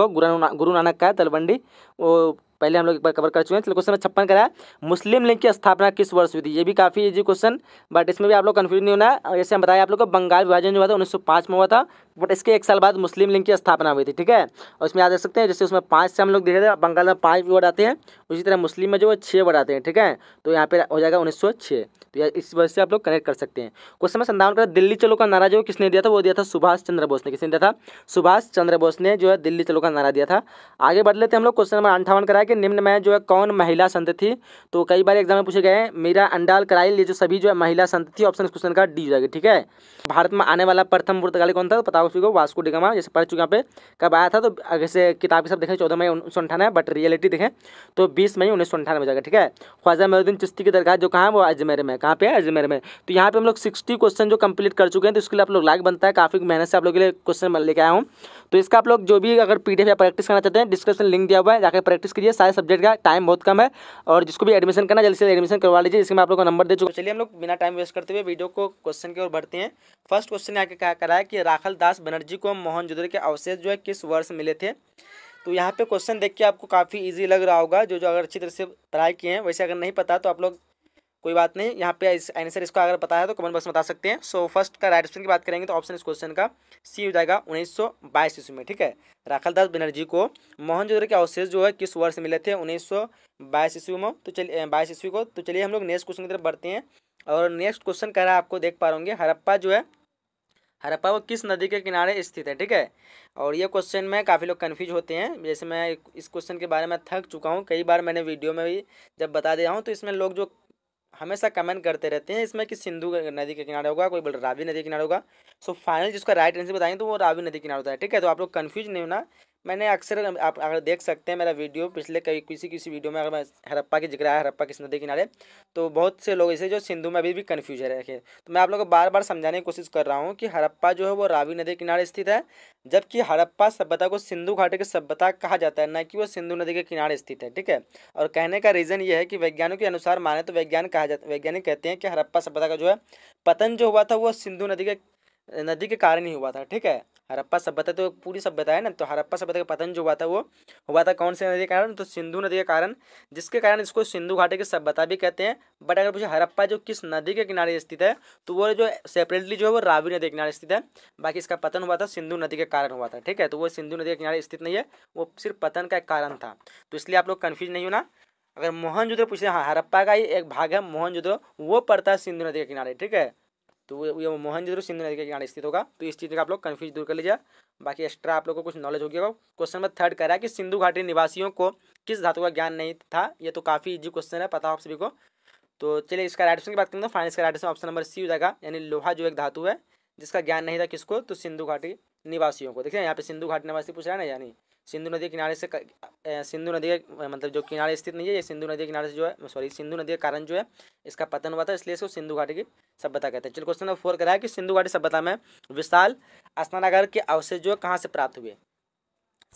गुरु नानक का है तलवंडी वो पहले हम लोग एक बार कवर कर चुके हैं चलो क्वेश्चन नंबर छप्पन कराया मुस्लिम लीग की स्थापना किस वर्ष हुई थी ये भी काफ़ी इजी क्वेश्चन बट इसमें भी आप लोग कन्फ्यूज नहीं होना है जैसे हम बताया आप लोग को बंगाल विभाजन जो हुआ था उन्नीस में हुआ था बट इसके एक साल बाद मुस्लिम लीग की स्थापना हुई थी ठीक है और इसमें याद देख सकते हैं जैसे उसमें पाँच से हम लोग देखे थे बंगाल में पाँच वर्ड आते हैं उसी तरह मुस्लिम में जो छः वर्ड आते हैं ठीक है तो यहाँ पे हो जाएगा उन्नीस तो इस वर्ष से आप लोग कनेक्ट कर सकते हैं क्वेश्चन में संतावन करें दिल्ली चलो का नारा जो किसने दिया था वो दिया था सुभाष चंद्र बोस ने किसने दिया था सुभाष चंद्र बोस ने जो है दिल्ली चलो का नारा दिया था आगे बढ़ लेते हैं हम लोग क्वेश्चन नंबर अंठावन कराया कि निम्न में जो है कौन महिला संत थी तो कई बार एग्जाम में पूछे गए मीरा अंडाल कराइल ये जो सभी जो है महिला संत थी ऑप्शन क्वेश्चन का डी हो जाएगी ठीक है भारत में आने वाला प्रथम पुर्तगाली कौन था तो पता हो चुका वास्को डिगामा जैसे पढ़ चुके यहाँ पे कब आया था तो अगर से किताब के साथ देखें चौदह मई उन्नीस सौ बट रियलिटी देखें तो बीस मई उन्नीस सौ अंठानवे जाएगा ठीक है ख्वाजा महुद्दीन चिश्ती की दरगाह जो कहाँ वो अजमेर में कहाँ पे है अजमेर में तो यहाँ पे हम लोग सिक्सटी क्वेश्चन जो कंप्लीट कर चुके हैं तो उसके लिए आप लोग लाइक बनता है काफ़ी मेहनत से आप लोग के लिए क्वेश्चन लेके आया हूँ तो इसका आप लोग जो भी अगर पीडीएफ या प्रैक्टिस करना चाहते हैं डिस्क्रिप्शन लिंक दिया हुआ है जाकर प्रैक्टिस करिए सारे सब्जेक्ट का टाइम बहुत कम है और जिसको भी एडमिशन करना जल्दी से एडमिशन करवा लीजिए इसमें आप लोग को नंबर दे चुके चलिए हम लोग बिना टाइम वेस्ट करते हुए वीडियो को क्वेश्चन की ओर बढ़ते हैं फर्स्ट क्वेश्चन आके क्या करा है कि राखल दास बनर्जी को मोहनजोदड़ो के अवशेष जो है किस वर्ष मिले थे तो यहाँ पे क्वेश्चन देख के आपको काफ़ी इजी लग रहा होगा जो जो अगर अच्छी तरह से पढ़ाई किए हैं वैसे अगर नहीं पता तो आप लोग कोई बात नहीं यहाँ पे आंसर इसका अगर पता है तो कमेंट बॉक्स में बता सकते हैं सो so, फर्स्ट का राइट ऑप्शन की बात करेंगे तो ऑप्शन इस क्वेश्चन का सी हो जाएगा उन्नीस सौ बाईस ईस्वी में ठीक है राखल दास बनर्जी को मोहनजोदड़ो के अवशेष जो है किस वर्ष मिले थे उन्नीस सौ बाईस ईस्वी में तो चलिए बाईस ईस्वी को तो चलिए हम लोग नेक्स्ट क्वेश्चन की तरफ बढ़ते हैं और नेक्स्ट क्वेश्चन कह रहा है आपको देख पा रहे हरप्पा जो है हरप्पा वो किस नदी के किनारे स्थित है ठीक है और ये क्वेश्चन में काफ़ी लोग कन्फ्यूज होते हैं जैसे मैं इस क्वेश्चन के बारे में थक चुका हूँ कई बार मैंने वीडियो में भी जब बता दिया हूँ तो इसमें लोग जो हमेशा कमेंट करते रहते हैं इसमें कि सिंधु नदी के किनारे होगा कोई बोल रावी नदी के किनारे होगा सो फाइनल जिसका राइट आंसर बताएंगे तो वो रावी नदी किनारे होता है ठीक है तो आप लोग कन्फ्यूज नहीं होना मैंने अक्सर आप अगर देख सकते हैं मेरा वीडियो पिछले कई किसी किसी वीडियो में अगर मैं हरप्पा की जिक्र आया हरप्पा किस नदी किनारे तो बहुत से लोग ऐसे जो सिंधु में अभी भी कन्फ्यूज है रखे तो मैं आप लोगों को बार बार समझाने की कोशिश कर रहा हूँ कि हरप्पा जो है वो रावी नदी किनारे स्थित है जबकि हड़प्पा सभ्यता को सिंधु घाटी की सभ्यता कहा जाता है न कि वो सिंधु नदी के किनारे स्थित है ठीक है और कहने का रीज़न ये है कि वैज्ञानिक के अनुसार माने तो वैज्ञानिक कहा जाता वैज्ञानिक कहते हैं कि हड़प्पा सभ्यता का जो है पतन जो हुआ था वो सिंधु नदी के नदी के कारण ही हुआ था ठीक है हरप्पा सभ्यता तो पूरी सभ्यता है ना तो हरप्पा सभ्यता का पतन जो हुआ था वो हुआ था कौन से नदी के कारण तो सिंधु नदी के कारण जिसके कारण इसको सिंधु घाटी की सभ्यता भी कहते हैं बट अगर पूछे हरप्पा जो किस नदी के किनारे स्थित है तो वो जो सेपरेटली जो है वो रावी नदी के किनारे स्थित है बाकी इसका पतन हुआ था सिंधु नदी के कारण हुआ था ठीक है तो वो सिंधु नदी के किनारे स्थित नहीं है वो सिर्फ पतन का एक कारण था तो इसलिए आप लोग कन्फ्यूज नहीं होना अगर मोहन पूछे हाँ हरप्पा का ही एक भाग है मोहन जुदो वो पड़ता है सिंधु नदी के किनारे ठीक है तो ये मोहनजोदड़ो तो सिंधु नदी के किनारे स्थित होगा तो इस चीज़ का आप लोग कन्फ्यूज दूर कर लीजिए बाकी एक्स्ट्रा आप लोग को कुछ नॉलेज हो गया क्वेश्चन नंबर थर्ड कह रहा है कि सिंधु घाटी निवासियों को किस धातु का ज्ञान नहीं था ये तो काफ़ी इजी क्वेश्चन है पता हो आप सभी को तो चलिए इसका राइट ऑप्शन की बात करें तो फाइनल इसका right option option number C हो जाएगा यानी लोहा जो एक धातु है जिसका ज्ञान नहीं था किसको तो सिंधु घाटी निवासियों को देखिए यहाँ पे सिंधु घाटी निवासी पूछ रहा है ना यानी सिंधु नदी के किनारे से सिंधु नदी के मतलब जो किनारे स्थित नहीं है ये सिंधु नदी के किनारे से जो है सॉरी सिंधु नदी के कारण जो है इसका पतन हुआ था इसलिए इसको सिंधु घाटी की सभ्यता कहते हैं चलिए क्वेश्चन नंबर फोर कराया कि सिंधु घाटी सभ्यता में विशाल स्नानागार के अवशेष जो है कहाँ से प्राप्त हुए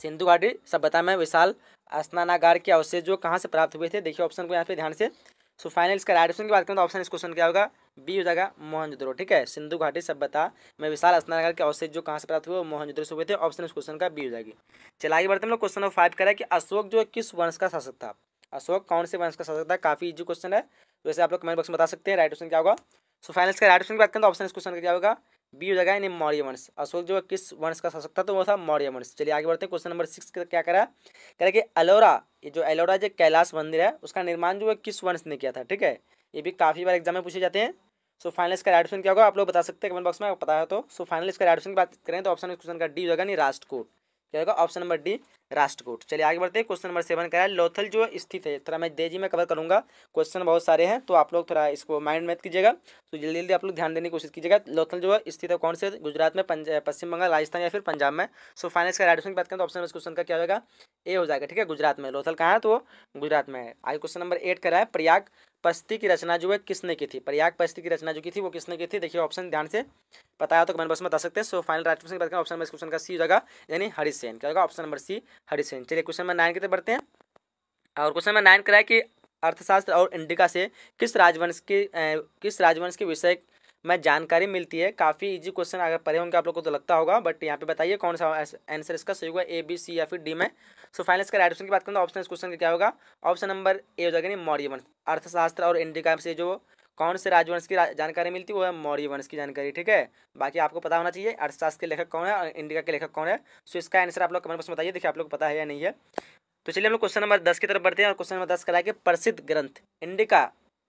सिंधु घाटी सभ्यता में विशाल स्नानागार के अवशेष जो कहाँ से प्राप्त हुए थे देखिए ऑप्शन को यहाँ पे ध्यान से सो फाइनल इसका राइट ऑप्शन की बात करें तो ऑप्शन इस क्वेश्चन क्या होगा बी हो जाएगा मोहनजोदड़ो ठीक है सिंधु घाटी सभ्यता में विशाल स्नानगर के अवशेष जो कहाँ से प्राप्त हुए वो से हुए थे ऑप्शन इस क्वेश्चन का बी हो जाएगी चला आगे बढ़ते हम लोग क्वेश्चन नंबर फाइव करें कि अशोक जो है किस वंश का शासक था अशोक कौन से वंश का शासक था काफी इजी क्वेश्चन है वैसे आप लोग कमेंट बॉक्स में बता सकते हैं राइट ऑप्शन क्या होगा सो फाइनल इसका राइट ऑप्शन की बात करें तो ऑप्शन इस क्वेश्चन का क्या होगा बी हो जाएगा यानी मौर्य वंश अशोक जो है किस वंश का शासक था तो वो था मौर्य वंश चलिए आगे बढ़ते हैं क्वेश्चन नंबर सिक्स क्या करा कह रहे कि अलोरा ये जो अलोरा जो कैलाश मंदिर है उसका निर्माण जो है किस वंश ने किया था ठीक है ये भी काफ़ी बार एग्जाम में पूछे जाते हैं सो फाइनल इसका एडिशन क्या होगा आप लोग बता सकते हैं कमेंट बॉक्स में पता है तो सो फाइनल इसका एडिशन की बात करें तो ऑप्शन क्वेश्चन का डी हो जाएगा यानी राष्ट्रकूट क्या होगा ऑप्शन नंबर डी राष्ट्रकूट चलिए आगे बढ़ते हैं क्वेश्चन नंबर सेवन का है लोथल जो स्थित है थोड़ा मैं देजी में कवर करूंगा क्वेश्चन बहुत सारे हैं तो आप लोग थोड़ा इसको माइंड मैथ कीजिएगा तो जल्दी जल्दी आप लोग ध्यान देने की कोशिश कीजिएगा लोथल जो है स्थित है कौन से गुजरात में पश्चिम बंगाल राजस्थान या फिर पंजाब में सो फाइनेंस का राइट बात करें तो ऑप्शन क्वेश्चन का क्या होगा ए हो जाएगा ठीक है गुजरात में लोथल कहाँ है तो गुजरात में है आगे क्वेश्चन नंबर एट का है प्रयाग पस्ती की रचना जो है किसने की थी प्रयाग पस्ती की रचना जो की थी वो किसने की थी देखिए ऑप्शन ध्यान से बताया तो कमेंट बॉक्स में बता सकते हैं so final right option option number question का सी जगह यानी हरिसेन क्या होगा ऑप्शन नंबर सी हरिसेन चलिए क्वेश्चन नंबर नाइन की तरफ बढ़ते हैं और क्वेश्चन नंबर नाइन कराया कि अर्थशास्त्र और इंडिका से किस राजवंश के किस राजवंश के विषय में जानकारी मिलती है काफ़ी इजी क्वेश्चन अगर पढ़े होंगे आप लोग को तो लगता होगा बट यहाँ पे बताइए कौन सा आंसर इसका सही होगा ए बी सी या फिर डी में सो फाइनल इसका राइट ऑप्शन की बात करें तो ऑप्शन इस क्वेश्चन का क्या होगा ऑप्शन नंबर ए हो जाएगा मौर्य वंश अर्थशास्त्र और इंडिका से जो कौन से राजवंश की जानकारी मिलती है वो है मौर्य वंश की जानकारी ठीक है बाकी आपको पता होना चाहिए अर्थशास्त्र के लेखक कौन है और इंडिका के लेखक कौन है सो इसका आंसर आप लोग कमेंट बॉक्स में बताइए देखिए आप लोग पता है या नहीं है तो चलिए हम लोग क्वेश्चन नंबर दस की तरफ बढ़ते हैं और क्वेश्चन नंबर दस कराए कि प्रसिद्ध ग्रंथ इंडिका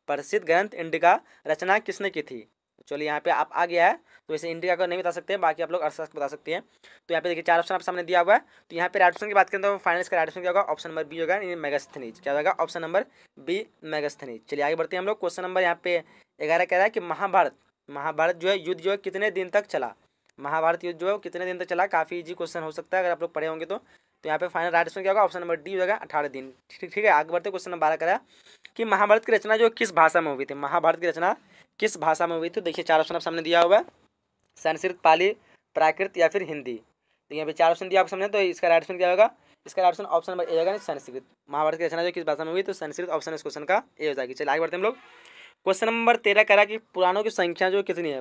प्रसिद्ध ग्रंथ इंडिका रचना किसने की थी चलिए यहाँ पे आप आ गया है तो वैसे इंडिया का नहीं बता सकते हैं बाकी आप लोग अर्थशास्त्र बता सकते हैं तो यहाँ पे देखिए चार ऑप्शन आप सामने दिया हुआ है तो यहाँ पे राइट ऑप्शन की बात करें तो फाइनेंस का राइट ऑप्शन क्या होगा ऑप्शन नंबर बी होगा मेगास्थनीज क्या होगा ऑप्शन नंबर बी मेगास्थनीज चलिए आगे बढ़ते हैं हम लोग क्वेश्चन नंबर यहाँ पे ग्यारह कह रहा है कि महाभारत महाभारत जो है युद्ध जो है कितने दिन तक चला महाभारत युद्ध जो है कितने दिन तक चला काफ़ी ईजी क्वेश्चन हो सकता है अगर आप लोग पढ़े होंगे तो तो यहाँ पे फाइनल राइट ऑप्शन क्या होगा ऑप्शन नंबर डी होगा अठारह दिन ठीक ठीक है आगे बढ़ते क्वेश्चन नंबर बारह कराया कि महाभारत की रचना जो किस भाषा में हुई थी महाभारत की रचना किस भाषा में हुई थी देखिए चार ऑप्शन आप सामने दिया हुआ है संस्कृत पाली प्राकृत या फिर हिंदी तो यहाँ पे चार ऑप्शन दिया आप सामने तो इसका राइट ऑप्शन क्या होगा इसका ऑप्शन ऑप्शन नंबर ए होगा संस्कृत महाभारत की रचना जो किस भाषा में हुई तो संस्कृत ऑप्शन इस क्वेश्चन का ए हो जाएगी चलिए आगे बढ़ते हम लोग क्वेश्चन नंबर तेरह करा कि पुरानों की संख्या जो कितनी है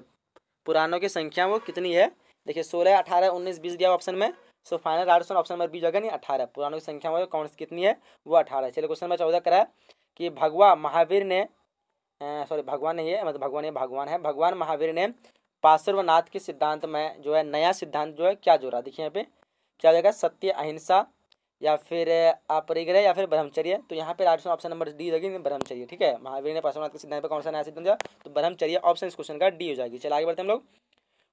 पुरानों की संख्या वो कितनी है देखिए सोलह अठारह उन्नीस बीस दिया ऑप्शन में so final right option option number B जगह नहीं अठारह पुरानों की संख्या में कौन कितनी है वो अठारह चलिए क्वेश्चन नंबर चौदह करा कि भगवा महावीर ने सॉरी भगवान नहीं है मतलब भगवान ये भगवान है भगवान महावीर ने पार्श्वनाथ के सिद्धांत में जो है नया सिद्धांत जो है क्या जोड़ा देखिए यहाँ पे क्या जाएगा सत्य अहिंसा या फिर अपरिग्रह या फिर ब्रह्मचर्य तो यहाँ पर आठ ऑप्शन नंबर डी हो ब्रह्मचर्य ठीक है महावीर ने पार्श्वनाथ के सिद्धांत पर कौन सा नया सिद्धांत दिया तो ब्रह्मचर्य ऑप्शन इस क्वेश्चन का डी हो जाएगी चल आगे बढ़ते हम लोग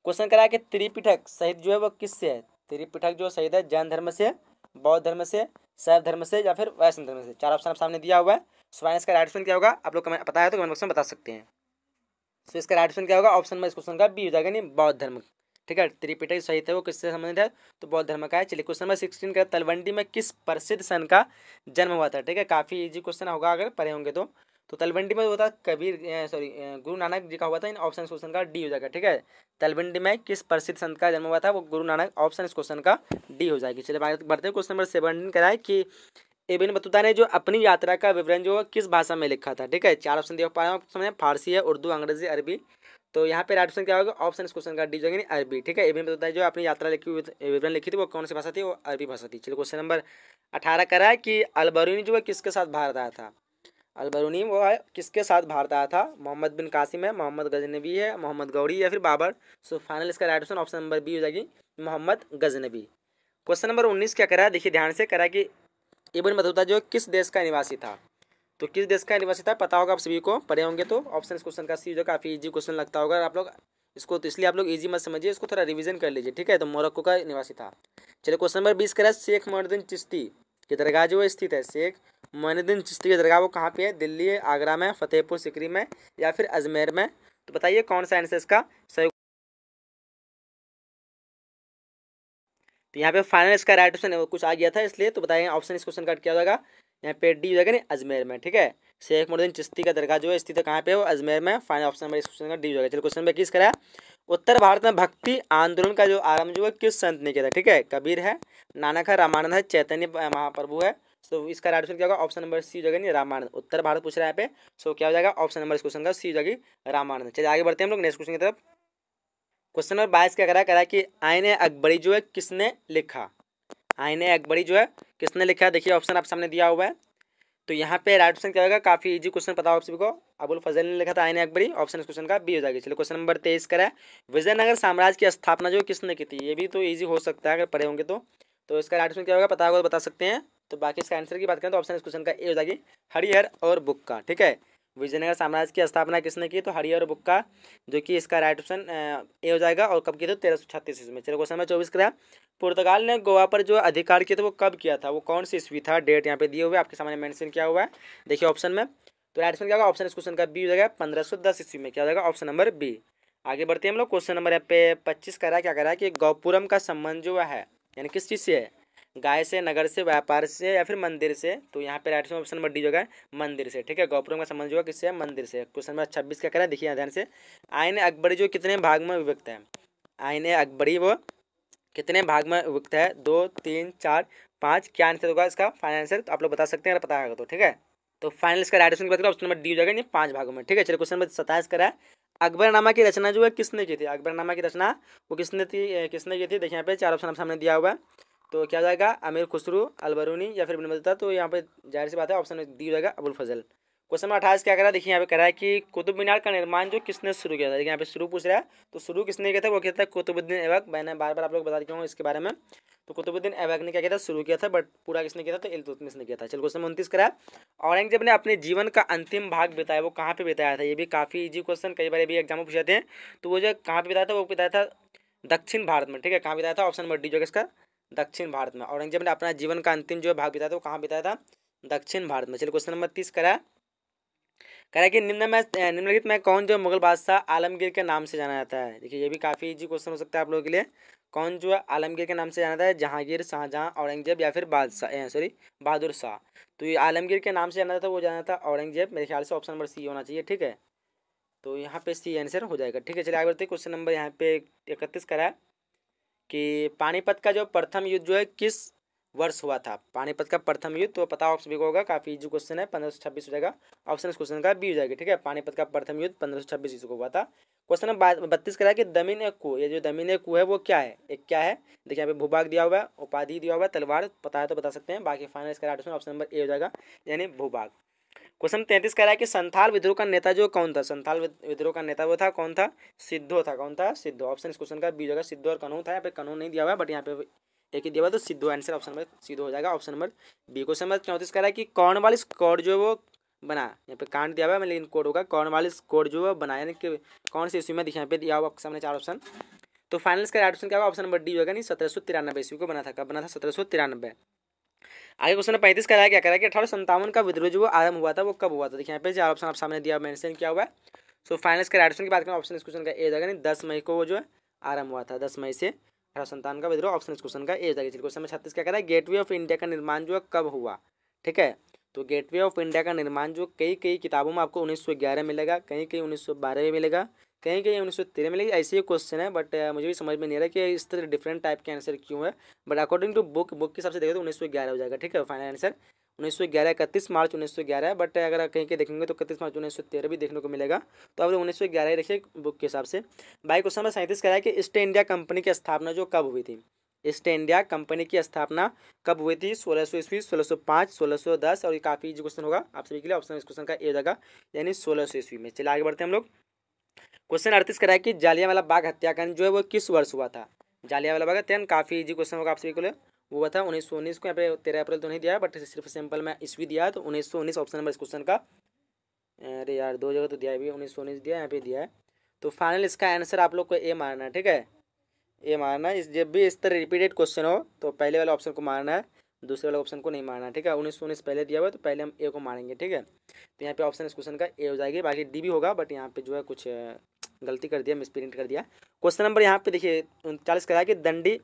क्वेश्चन कराया कि त्रिपिठक सहित जो है वो किससे है त्रिपिठक जो सहित है जैन धर्म से बौद्ध धर्म से शैव धर्म से या फिर वैष्णव धर्म से चार ऑप्शन आप सामने दिया हुआ है सो इसका राइट ऑप्शन क्या होगा आप लोग कमेंट बताया तो कमेंट बॉक्स में बता सकते हैं सो इसका राइट ऑप्शन क्या होगा ऑप्शन नंबर इस क्वेश्चन का बी हो जाएगा नहीं बौद्ध धर्म ठीक है त्रिपिटक सही थे वो किससे संबंधित है तो बौद्ध धर्म का है चलिए क्वेश्चन नंबर सिक्सटीन का तलवंडी में किस प्रसिद्ध सन का जन्म हुआ था ठीक है काफ़ी ईजी क्वेश्चन होगा अगर पढ़े होंगे तो तो तलबंडी में जो होता कबीर सॉरी गुरु नानक जी का हुआ था इन ऑप्शन क्वेश्चन का डी हो जाएगा ठीक है तलबंडी में किस प्रसिद्ध संत का जन्म हुआ था वो गुरु नानक ऑप्शन इस क्वेश्चन का डी हो जाएगी चलिए बढ़ते क्वेश्चन नंबर सेवनटीन कराए कि एबिन बतूता ने जो अपनी यात्रा का विवरण जो किस भाषा में लिखा था ठीक है चार ऑप्शन दिया पा रहे हूँ समझे फारसी है उर्दू अंग्रेजी अरबी तो यहाँ पे राइट ऑप्शन क्या होगा ऑप्शन इस क्वेश्चन का डी जो अरबी ठीक है एबिन बतूता जो अपनी यात्रा लिखी विवरण लिखी थी वो कौन सी भाषा थी वो अरबी भाषा थी चलिए क्वेश्चन नंबर अठारह कराए है कि अलबरूनी जो है किसके साथ भारत आया था अलबरूनी वो है किसके साथ भारत आया था मोहम्मद बिन कासिम है मोहम्मद गजनबी है मोहम्मद गौरी या फिर बाबर सो फाइनल इसका right option option number B हो जाएगी मोहम्मद गजनबी क्वेश्चन नंबर उन्नीस क्या करा है देखिए ध्यान से करा कि इबन बतूता जो किस देश का निवासी था तो किस देश का निवासी था पता होगा आप सभी को पढ़े होंगे तो ऑप्शन इस क्वेश्चन का सी जो काफ़ी ईजी क्वेश्चन लगता होगा आप लोग इसको तो इसलिए आप लोग ईजी मत समझिए इसको थोड़ा रिवीजन कर लीजिए ठीक है तो मोरक्को का निवासी था चलिए क्वेश्चन नंबर बीस करा शेख मोहद्दीन चिश्ती की दरगाह जो स्थित है शेख मोनुद्दीन चिश्ती की दरगाह वो कहाँ पे है दिल्ली आगरा में फतेहपुर सिकरी में या फिर अजमेर में तो बताइए कौन सा आंसर इसका सही तो यहाँ पे फाइनल इसका राइट ऑप्शन कुछ आ गया था इसलिए तो बताइए ऑप्शन इस क्वेश्चन का क्या होगा यहाँ पे डी हो जाएगा नहीं अजमेर में ठीक है शेख मोहद्दीन चिश्ती का दरगाह जो है स्थित कहाँ पे वो अजमेर में फाइनल ऑप्शन नंबर इस क्वेश्चन का डी हो जाएगा चलो क्वेश्चन नंबर किस कराया उत्तर भारत में भक्ति आंदोलन का जो आरंभ जो है किस संत ने किया था ठीक है कबीर है नानक है रामानंद है चैतन्य महाप्रभु है तो so, इसका राइट आंसर क्या होगा ऑप्शन नंबर सी जगह नहीं रामानंद उत्तर भारत पूछ रहा है यहाँ पे सो so, क्या हो जाएगा ऑप्शन नंबर इस क्वेश्चन का सी जगह रामानंद चलिए आगे बढ़ते हैं हम लोग नेक्स्ट क्वेश्चन की तरफ क्वेश्चन नंबर बाईस क्या करा करा कि आयन अकबरी जो है किसने लिखा आयन अकबरी जो है किसने लिखा देखिए ऑप्शन आप सामने दिया हुआ है तो यहाँ पे राइट ऑप्शन क्या होगा काफी इजी क्वेश्चन पता होगा आप सभी को अबुल फजल ने लिखा था आयन अकबरी ऑप्शन इस क्वेश्चन का बी हो जाएगी चलिए क्वेश्चन नंबर तेईस करा विजयनगर साम्राज्य की स्थापना जो किसने की थी ये भी तो ईजी हो सकता है अगर पढ़े होंगे तो तो इसका राइट ऑप्शन क्या होगा पता होगा तो बता सकते हैं तो बाकी इसका आंसर की बात करें तो ऑप्शन इस क्वेश्चन का ए हो जाएगी हरिहर और बुक का ठीक है विजयनगर साम्राज्य की स्थापना किसने की तो हरिहर बुक का जो कि इसका राइट ऑप्शन ए हो जाएगा और कब किया तो तेरह सौ छत्तीस ईस्वी में चलो क्वेश्चन नंबर चौबीस कराया पुर्तगाल ने गोवा पर जो अधिकार किया था वो कब किया था वो कौन सी ईस्वी था डेट यहाँ पे दिए हुए आपके सामने मैंशन किया हुआ है देखिए ऑप्शन में तो राइट ऑप्शन क्या होगा ऑप्शन इस क्वेश्चन का बी हो जाएगा पंद्रह सौ दस ईस्वी में क्या हो जाएगा ऑप्शन नंबर बी आगे बढ़ते हैं हम लोग क्वेश्चन नंबर यहाँ पे पच्चीस रहा है क्या रहा है कि गौपुरम का संबंध जो है यानी किस चीज़ से है गाय से नगर से व्यापार से या फिर मंदिर से तो यहाँ पे राइट ऑप्शन नंबर डी होगा मंदिर से ठीक है गौपुरम का संबंध होगा किससे मंदिर से क्वेश्चन नंबर छब्बीस क्या कह रहा है देखिए ध्यान से आयन अकबरी जो कितने भाग में विभक्त है आयन अकबरी वो कितने भाग में विभक्त है दो तीन चार पाँच क्या आंसर होगा इसका फाइनल आंसर तो आप लोग बता सकते हैं अगर पता होगा तो ठीक है तो फाइनल इसका right option option number D हो जाएगा यानी पाँच भागों में ठीक है चलिए क्वेश्चन नंबर सत्ताईस करा है अकबरनामा की रचना जो है किसने की थी अकबरनामा की रचना वो किसने थी किसने की थी देखिए यहाँ पे चार ऑप्शन सामने दिया हुआ है तो क्या जाएगा आमिर खुसरू अलबरूनी या फिर बिन बता तो यहाँ पर जाहिर सी बात है ऑप्शन दी जाएगा अबुल फजल क्वेश्चन नंबर अठाईस क्या है देखिए यहाँ पे कह रहा है कि कुतुब मीनार का निर्माण जो किसने शुरू किया था देखिए यहाँ पे शुरू पूछ रहा है तो शुरू किसने किया था वो कहता है कुतुबुद्दीन ऐबक मैंने बार बार आप लोग बता दिया हूँ इसके बारे में तो कुतुबुद्दीन ऐबक ने क्या किया था शुरू किया था बट पूरा किसने किया था तो इलतुतमिस ने किया था चलो क्वेश्चन उनतीस करा औरंगजेब ने अपने जीवन का अंतिम भाग बिताया वो कहाँ पर बिताया था ये भी काफ़ी ईजी क्वेश्चन कई बार अभी एग्जाम में पूछे थे तो वो जो कहाँ पर बिताया था वो बिताया था दक्षिण भारत में ठीक है कहाँ बिताया था ऑप्शन नंबर डी जो इसका दक्षिण भारत में औरंगजेब ने अपना जीवन का अंतिम जो भाग बिताया था वो कहाँ बिताया था दक्षिण भारत में चलिए क्वेश्चन नंबर तीस करा करा कि निम्न में निम्नलिखित में कौन जो मुगल बादशाह आलमगीर के नाम से जाना जाता है देखिए ये भी काफ़ी इजी क्वेश्चन हो सकता है आप लोगों के लिए कौन जो है आलमगीर के नाम से जाना जाता है जहांगीर शाहजहाँ औरंगजेब या फिर बादशाह सॉरी बहादुर शाह तो ये आलमगीर के नाम से जाना जाता है वो जाना था औरंगजेब मेरे ख्याल से ऑप्शन नंबर सी होना चाहिए ठीक है तो यहाँ पे सी आंसर हो जाएगा ठीक है चलिए आगे बढ़ते क्वेश्चन नंबर यहाँ पे इकतीस कराया कि पानीपत का जो प्रथम युद्ध जो है किस वर्ष हुआ था पानीपत का प्रथम युद्ध तो पता ऑप्शन भी को होगा काफी इजी क्वेश्चन है पंद्रह सौ छब्बीस हो जाएगा ऑप्शन इस क्वेश्चन का बी हो जाएगा ठीक है पानीपत का प्रथम युद्ध पंद्रह सौ छब्बीस को हुआ था क्वेश्चन नंबर बत्तीस है कि दमिन एक कु ये जो दमिन एक कु है वो क्या है एक क्या है देखिए यहाँ पे भूभाग दिया हुआ है उपाधि दिया हुआ है तलवार पता है तो बता सकते हैं बाकी फाइनल इसका ऑप्शन नंबर ए हो जाएगा यानी भूभाग क्वेश्चन तैंतीस कह रहा है कि संथाल विद्रोह का नेता जो कौन था संथाल विद्रोह का नेता वो था कौन था सिद्धो था कौन था सिद्धो ऑप्शन इस क्वेश्चन का बी जगह सिद्धो और कनू था यहाँ पे कनू नहीं दिया हुआ बट यहाँ पे एक ही दिया हुआ तो Siddho answer option number Siddho हो जाएगा option number B question number चौंतीस कह रहा है कि वाली स्कॉड जो वो बना यहाँ पे कांड दिया हुआ है लेकिन कोड होगा वाली स्कॉड जो वो बना यानी कि कौन से इसमें में दिखा यहाँ पे दिया हुआ सामने चार ऑप्शन तो फाइनल इसका ऑप्शन क्या होगा ऑप्शन नंबर डी होगा नहीं सत्रह सौ तिरानबे इसी को बना था कब बना था सत्रह सौ तिरानबे आगे क्वेश्चन में पैंतीस कराया क्या करा कि अठारह संतावन का विद्रोह जो आरंभ हुआ था वो कब हुआ था देखिए यहाँ पे चार ऑप्शन आप सामने दिया मेंशन किया हुआ है सो फाइनल इसका राइट की बात करें ऑप्शन इस क्वेश्चन का ए जाएगा दस मई को वो जो है आरंभ हुआ था दस मई से अठारह संतावन का विद्रोह ऑप्शन इस क्वेश्चन का ए जाएगा क्वेश्चन में छत्तीस क्या करा गेटवे ऑफ इंडिया का निर्माण जो है कब हुआ ठीक है तो गेटवे ऑफ इंडिया का निर्माण जो कई कई किताबों में आपको उन्नीस में मिलेगा कहीं कहीं उन्नीस में मिलेगा कहीं कहीं उन्नीस सौ तेरह में लेकिन ऐसे ही क्वेश्चन है बट मुझे भी समझ में नहीं आ रहा कि इस तरह डिफरेंट टाइप के आंसर क्यों है but according to book book के हिसाब से देखें तो उन्नीस सौ ग्यारह हो जाएगा ठीक है फाइनल आंसर उन्नीस सौ ग्यारह इकतीस मार्च उन्नीस सौ ग्यारह बट अगर कहीं के देखेंगे तो इकतीस मार्च उन्नीस सौ तेरह भी देखने को मिलेगा तो आप उन्नीस सौ ग्यारह ही रखिए बुक के हिसाब से बाई क्वेश्चन नंबर सैंतीस कराया है कि ईस्ट इंडिया कंपनी की स्थापना जो कब हुई थी ईस्ट इंडिया कंपनी की स्थापना कब हुई थी सोलह सौ ईस्वी सोलह सौ पाँच सोलह सौ दस और ये काफ़ी इजी क्वेश्चन होगा आप सभी के लिए ऑप्शन इस क्वेश्चन का ए हो जाएगा यानी सोलह सौ ईस्वी में चलिए आगे बढ़ते हैं हम लोग क्वेश्चन अड़तीस कराया कि जालिया वाला बाग हत्याकांड जो है वो किस वर्ष हुआ था जालियावाला बाग हत्याकांड काफ़ी इजी क्वेश्चन होगा आप सभी को लिए वो हुआ था उन्नीस सौ उन्नीस को यहाँ पे तेरह अप्रैल तो नहीं दिया बट सिर्फ मैं इस भी दिया तो उन्नीस सौ उन्नीस ऑप्शन नंबर इस क्वेश्चन का अरे यार दो जगह तो दिया है भी उन्नीस सौ उन्नीस दिया यहाँ पे दिया है तो फाइनल इसका आंसर आप लोग को ए मारना है ठीक है ए मारना है जब भी इस तरह रिपीटेड क्वेश्चन हो तो पहले वाले ऑप्शन को मारना है दूसरे वाले ऑप्शन को नहीं मारना ठीक है उन्नीस सौ उन्नीस पहले दिया हुआ तो पहले हम ए को मारेंगे ठीक है तो यहाँ पे ऑप्शन इस क्वेश्चन का ए हो जाएगी बाकी डी भी होगा बट यहाँ पे जो है कुछ गलती कर दिया मिस प्रिंट कर दिया क्वेश्चन नंबर यहाँ पे देखिए उनचालीस रहा है कि दंडी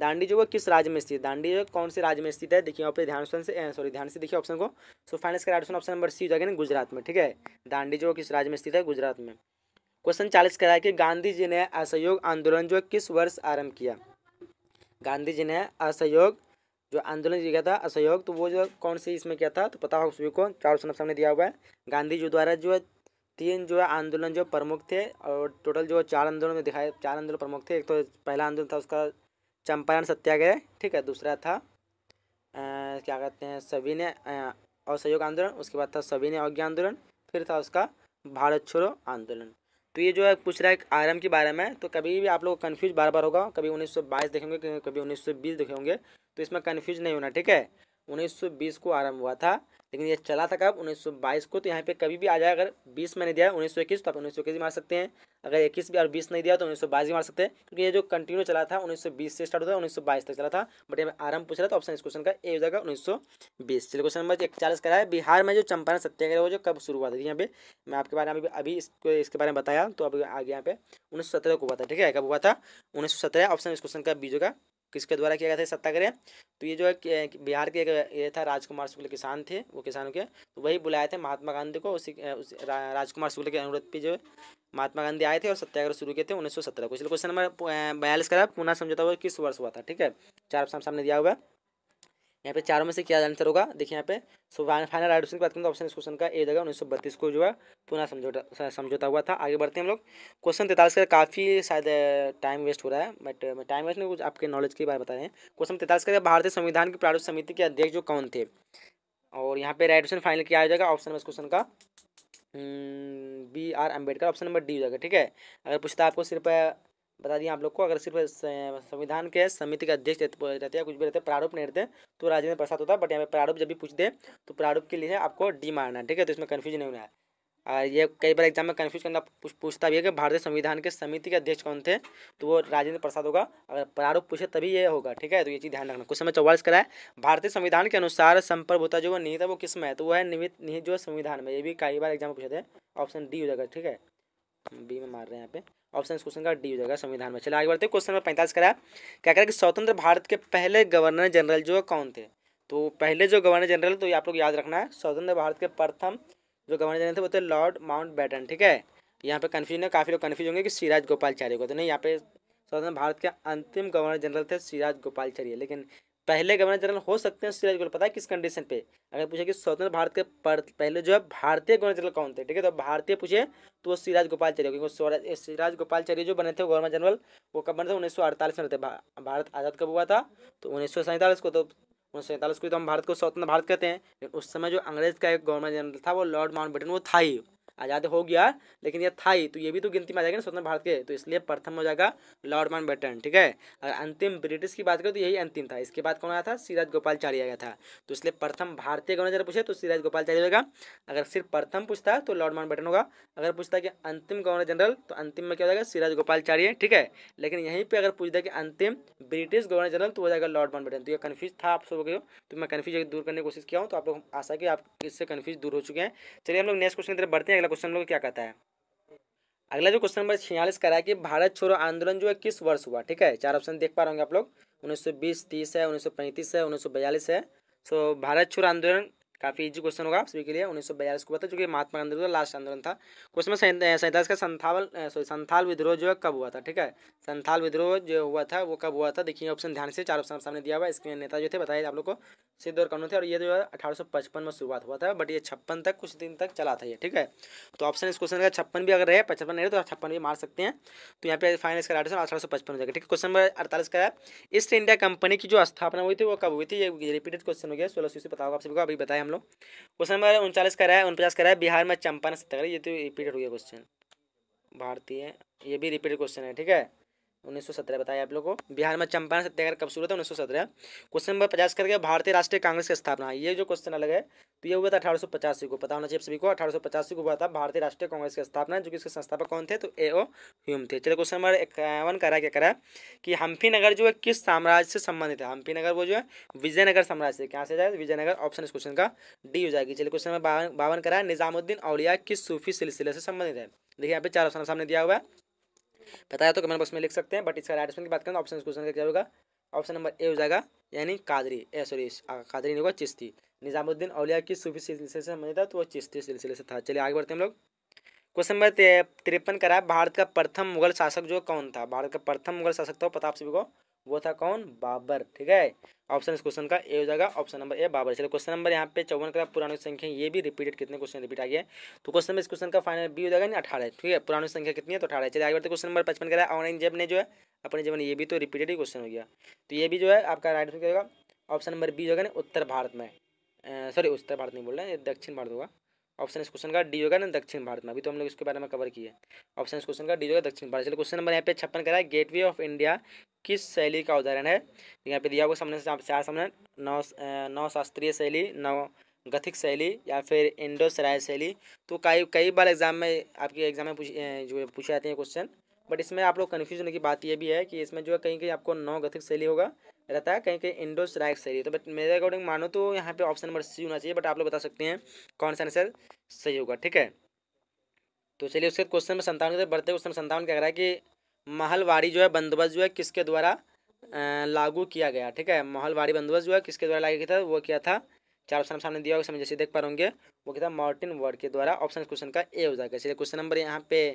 दांडी जो है किस राज्य में स्थित है दांडी जो कौन से राज्य में स्थित है देखिए यहाँ पे ध्यान से सॉरी ध्यान से देखिए ऑप्शन को सो फाइनल इसका ऑप्शन ऑप्शन नंबर सी हो जाएगा गुजरात में ठीक है दांडी जो किस राज्य में स्थित है गुजरात में क्वेश्चन चालीस रहा है कि गांधी जी ने असहयोग आंदोलन जो किस वर्ष आरम्भ किया गांधी जी ने असहयोग जो आंदोलन किया था असहयोग तो वो जो कौन से इसमें किया था तो पता होगा सभी को चार ऑप्शन ने दिया हुआ है गांधी जी द्वारा जो है तीन जो है आंदोलन जो प्रमुख थे और टोटल जो चार आंदोलन में दिखाए चार आंदोलन प्रमुख थे एक तो पहला आंदोलन था उसका चंपारण सत्याग्रह ठीक है दूसरा था आ, क्या कहते हैं सभी ने असहयोग आंदोलन उसके बाद था सभी ने अज्ञा आंदोलन फिर था उसका भारत छोड़ो आंदोलन तो ये जो है पूछ रहा है आरएम के बारे में तो कभी भी आप लोग कन्फ्यूज बार बार होगा कभी उन्नीस देखेंगे कभी 1920 देखेंगे तो इसमें कन्फ्यूज नहीं होना ठीक है उन्नीस को आरंभ हुआ था लेकिन ये चला था कब 1922 को तो यहाँ पे कभी भी आ जाए अगर 20 मैंने दिया उन्नीस सौ इक्कीस तो आप उन्नीस सौ इक्कीस भी मार सकते हैं अगर इक्कीस भी और 20 नहीं दिया तो उन्नीस सौ बाईस भी मार सकते हैं क्योंकि ये जो कंटिन्यू चला था 1920 से स्टार्ट होता है 1922 तक चला था बट यहाँ आराम पूछ रहा था ऑप्शन तो इस क्वेश्चन का ए हो जाएगा उन्नीस सौ बीस चलिए क्वेश्चन नंबर इकचालीस करा है बिहार में जो चंपारण सत्याग्रह वो जो कब शुरू हुआ था यहाँ पे मैं आपके बारे में अभी इसको इसके बारे में बताया तो अभी आगे यहाँ पे उन्नीस को हुआ था ठीक है कब हुआ था उन्नीस ऑप्शन इस क्वेश्चन का बीजेगा किसके द्वारा किया गया था सत्याग्रह तो ये जो है बिहार के एक ये था राजकुमार शुक्ल किसान थे वो किसानों के तो वही बुलाए थे महात्मा गांधी को उसी उस रा, राजकुमार शुक्ल के अनुरोध पे जो महात्मा गांधी आए थे और सत्याग्रह शुरू किए थे उन्नीस सौ सत्रह को इसलिए क्वेश्चन नंबर बयालीस करा पुनः समझौता हुआ किस वर्ष हुआ था ठीक है चार सामने दिया हुआ है यहाँ पे चारों में से क्या आंसर होगा देखिए यहाँ पे सो फाइनल राइट ऑप्शन की बात करें तो ऑप्शन इस क्वेश्चन का ए जगह उन्नीस सौ बत्तीस को जो है पुनः समझौता समझौता हुआ था आगे बढ़ते हैं हम लोग क्वेश्चन तैतालीस का काफ़ी शायद टाइम वेस्ट हो रहा है बट टाइम वेस्ट नहीं कुछ आपके नॉलेज की बात बता रहे हैं क्वेश्चन तैतालीस का भारतीय संविधान की प्रारूप समिति के अध्यक्ष जो कौन थे और यहाँ पे राइट ऑप्शन फाइनल किया जाएगा ऑप्शन में इस क्वेश्चन का B R Ambedkar option number D हो जाएगा ठीक है अगर पूछता है आपको सिर्फ बता दिया आप लोग को अगर सिर्फ संविधान के समिति के अध्यक्ष रहते हैं कुछ भी रहते हैं प्रारूप नहीं रहते तो राज्य में प्रसाद होता है बट यहाँ पे प्रारूप जब भी पूछ दे तो प्रारूप के लिए आपको डी मारना है ठीक है तो इसमें कन्फ्यूजन नहीं होना है और ये कई बार एग्जाम में कन्फ्यूज करना पूछता भी है कि भारतीय संविधान के समिति के अध्यक्ष कौन थे तो वो राजेंद्र प्रसाद होगा अगर प्रारूप पूछे तभी ये होगा ठीक है तो ये चीज़ ध्यान रखना कुछ समय चौवालीस करा है भारतीय संविधान के अनुसार संपर्क होता जो निहित है वो किस में है तो है निहित निहित जो संविधान में ये भी कई बार एग्जाम में पूछे थे ऑप्शन डी हो जाएगा ठीक है बी में मार रहे हैं यहाँ पे ऑप्शन क्वेश्चन का डी हो जाएगा संविधान में चले आगे बढ़ते क्वेश्चन नंबर पैंतालीस करा क्या कह रहा है कि स्वतंत्र भारत के पहले गवर्नर जनरल जो है कौन थे तो पहले जो गवर्नर जनरल तो ये आप लोग याद रखना है स्वतंत्र भारत के प्रथम जो गवर्नर जनरल थे वो थे लॉर्ड माउंट बैटन ठीक है यहाँ पे कन्फ्यूजन है काफ़ी लोग कन्फ्यूज होंगे कि सिराज गोपालचार्य को तो नहीं यहाँ पे स्वतंत्र भारत के अंतिम गवर्नर जनरल थे सिराज गोपालचार्य लेकिन पहले गवर्नर जनरल हो सकते हैं सिराज को पता है किस कंडीशन पे अगर पूछे कि स्वतंत्र भारत के पहले जो है भारतीय गवर्नर जनरल कौन थे ठीक है तो भारतीय पूछे तो वो सिराज गोपालचार्य क्योंकि सिराज गोपालचार्य जो बने थे गवर्नर जनरल वो कब बने थे उन्नीस में थे भारत आज़ाद कब हुआ था तो उन्नीस को तो उन्नीस सौ को तो हम भारत को स्वतंत्र भारत कहते हैं उस समय जो अंग्रेज का एक गवर्नर जनरल था वो लॉर्ड माउंट वो था ही आज़ाद हो गया लेकिन ये ही तो ये भी तो गिनती में आ जाएगा ना स्वतंत्र भारत के तो इसलिए प्रथम हो जाएगा लॉर्ड माउंटबेटन ठीक है अगर अंतिम ब्रिटिश की बात करें तो यही अंतिम था इसके बाद कौन आया था सिराज चारी आया था तो इसलिए प्रथम भारतीय गवर्नर जरा पूछे तो सिराज चारी होगा अगर सिर्फ प्रथम पूछता तो लॉर्ड माउंटबेटन होगा अगर पूछता कि अंतिम गवर्नर जनरल तो अंतिम में क्या हो जाएगा सिराज गोपालचारी ठीक है लेकिन यहीं पर अगर पूछ दिया कि अंतिम ब्रिटिश गवर्नर जनरल तो हो जाएगा लॉर्ड माउंटबेटन तो ये कन्फ्यूज था आप सब हो तो मैं कन्फ्यूज दूर करने की कोशिश किया हूँ तो आप लोग आशा कि आप इससे कन्फ्यूज दूर हो चुके हैं चलिए हम लोग नेक्स्ट क्वेश्चन की तरफ बढ़ते हैं अगला क्वेश्चन लोग क्या कहता है अगला जो क्वेश्चन नंबर छियालीस का है कि भारत छोड़ो आंदोलन जो है किस वर्ष हुआ ठीक है चार ऑप्शन देख पा रहे होंगे आप लोग उन्नीस सौ है उन्नीस है उन्नीस है सो भारत छोड़ो आंदोलन काफ़ी इजी क्वेश्चन होगा आप सभी के लिए उन्नीस सौ बयालीस को पता जो कि महात्मा गांधी का लास्ट आंदोलन था क्वेश्चन सैंतालीस का संथाल सॉरी संथाल विद्रोह जो है कब हुआ था ठीक है संथाल विद्रोह जो हुआ था वो कब हुआ था देखिए ऑप्शन ध्यान से चार ऑप्शन सामने दिया हुआ इसके नेता जो थे बताए आप लोग को सिद्ध और कानून थे और ये जो है अठारह में शुरुआत हुआ था बट ये छप्पन तक कुछ दिन तक चला था ये ठीक है तो ऑप्शन इस क्वेश्चन का छप्पन भी अगर रहे पचपन रहे तो छप्पन भी मार सकते हैं तो यहाँ पे फाइनल इसका राइट अठारह सौ पचपन हो जाएगा ठीक है क्वेश्चन नंबर अड़तालीस का है ईस्ट इंडिया कंपनी की जो स्थापना हुई थी वो कब हुई थी ये रिपीटेड क्वेश्चन हो गया सोलह सौ पता होगा आप सभी को अभी बताया हम लो क्वेश्चन नंबर उनचालीस कराए उनपचास कराए बिहार में ने सत्याग्रह ये तो रिपीटेड हुआ क्वेश्चन भारतीय ये भी रिपीट क्वेश्चन है ठीक है 1917 बताया आप लोगों को बिहार में चंपारण सत्याग्रह कब शुरू था 1917 क्वेश्चन नंबर पचास करके भारतीय राष्ट्रीय कांग्रेस की स्थापना ये जो क्वेश्चन अलग है तो ये हुआ था अठारह सौ को पता होना चाहिए सभी को अठारह सौ को हुआ था भारतीय राष्ट्रीय कांग्रेस की स्थापना जो कि इसके संस्थापक कौन थे तो ए ओ ह्यूम थे चलिए क्वेश्चन नंबर इक्यावन करा क्या करा कि हम्फी नगर जो है किस साम्राज्य से संबंधित है हम्फी नगर वो जो है विजयनगर साम्राज्य से कहाँ से जाए विजयनगर ऑप्शन इस क्वेश्चन का डी हो जाएगी चलिए क्वेश्चन नंबर बावन करा निजामुद्दीन औलिया किस सूफी सिलसिले से संबंधित है देखिए यहाँ पे चार ऑप्शन सामने दिया हुआ है पता है तो कमेंट बॉक्स में लिख सकते हैं बट इसका राइट की बात करें ऑप्शन तो क्वेश्चन का क्या होगा ऑप्शन नंबर ए हो जाएगा यानी कादरी ए सॉरी कादरी नहीं होगा चिश्ती निजामुद्दीन अलिया की सूफी सिलसिले से संबंधित था तो वो चिश्ती सिलसिले से था चलिए आगे बढ़ते हम लोग क्वेश्चन नंबर तिरपन करा भारत का प्रथम मुगल शासक जो कौन था भारत का प्रथम मुगल शासक था पता आप सभी को वो था कौन बाबर ठीक है ऑप्शन इस क्वेश्चन का ए हो जाएगा ऑप्शन नंबर ए बाबर चलिए क्वेश्चन नंबर यहाँ पे चौवन का पुरानी संख्या ये भी रिपीटेड कितने क्वेश्चन रिपीट आ गया है तो क्वेश्चन नंबर इस क्वेश्चन का फाइनल बी हो जाएगा नहीं अठारह ठीक है पुरानी संख्या कितनी है तो अठारह चलिए आगे बढ़ते क्वेश्चन नंबर पचपन का ऑनलाइन जब ने जो है अपने जीवन ये भी तो रिपीटेड ही क्वेश्चन हो गया तो ये भी जो है आपका राइट हो होगा ऑप्शन नंबर बी जो है ना उत्तर भारत में सॉरी उत्तर भारत नहीं बोल रहे दक्षिण भारत होगा ऑप्शन इस क्वेश्चन का डी होगा ना दक्षिण भारत में अभी तो हम लोग इसके बारे में कवर किए ऑप्शन इस क्वेश्चन का डी होगा दक्षिण भारत चलिए क्वेश्चन नंबर यहाँ पे छप्पन करा है गेटवे ऑफ इंडिया किस शैली का उदाहरण है यहाँ पे दिया होगा सामने से सामने नौ नौ शास्त्रीय शैली नौ गथिक शैली या फिर इंडो सराय शैली तो कई कई बार एग्जाम में आपके एग्जाम में पूछ जो पूछे जाते हैं क्वेश्चन बट इसमें आप लोग कन्फ्यूज होने की बात यह भी है कि इसमें जो है कहीं कहीं आपको नौ गथिक शैली होगा रहता है कहीं कहीं इंडोसराइक सही है तो बट मेरे अकॉर्डिंग मानो तो यहाँ पे ऑप्शन नंबर सी होना चाहिए बट आप लोग बता सकते हैं कौन सा आंसर सही होगा ठीक है तो चलिए उसके क्वेश्चन नंबर संतावन के बढ़ते क्वेश्चन संतावन क्या कह रहा है कि महलवाड़ी जो है बंदोबस्त जो है किसके द्वारा लागू किया गया ठीक है महलवाड़ी बंदोबस्त जो है किसके द्वारा लागू किया था वो किया था चार ऑप्शन सामने दिया होगा जैसे देख पा रहे वो किया था मॉर्टिन वर्ड के द्वारा ऑप्शन क्वेश्चन का ए हो जाएगा इसलिए क्वेश्चन नंबर यहाँ पे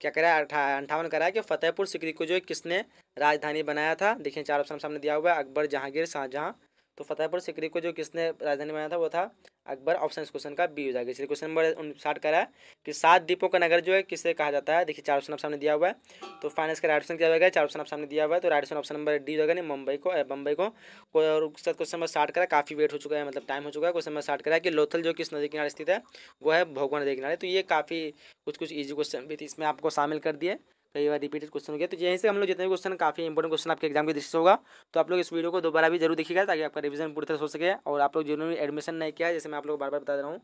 क्या करा रहा करा कि फतेहपुर सिकरी को जो है किसने राजधानी बनाया था देखिए चार ऑप्शन सामने दिया हुआ है अकबर जहांगीर शाहजहाँ तो फतेहपुर सिकरी को जो किसने राजधानी बनाया था वो था अकबर ऑप्शन इस क्वेश्चन का बी हो जाएगा इसलिए क्वेश्चन नंबर उनसाठ का है कि सात दीपों का नगर जो है किसे कहा जाता है देखिए चार ऑप्शन आप सामने दिया हुआ है तो फाइनेंस का राइट ऑप्शन क्या होगा चार ऑप्शन आप सामने दिया हुआ है तो राइट ऑप्शन नंबर डी होगा नहीं मुंबई को बंबई को और उसके क्वेश्चन नंबर साठ करा काफ़ी वेट हो चुका है मतलब टाइम हो चुका है क्वेश्चन नंबर साठ करा कि लोथल जो किस नदी किनारे स्थित है वो है भोगवा नदी किनारे तो ये काफ़ी कुछ कुछ ईजी क्वेश्चन भी इसमें आपको शामिल कर दिए कई बार रिपीटेड क्वेश्चन हो गया तो यहीं से हम लोग जितने भी क्वेश्चन काफ़ी इंपॉर्टेंट क्वेश्चन आपके एग्जाम के दृष्टि होगा तो आप लोग इस वीडियो को दोबारा भी जरूर देखिएगा ताकि आपका रिविजन पूरी तरह हो सके और आप लोग जिन्होंने एडमिशन नहीं किया जैसे मैं आप लोग बार बार बता रहा हूँ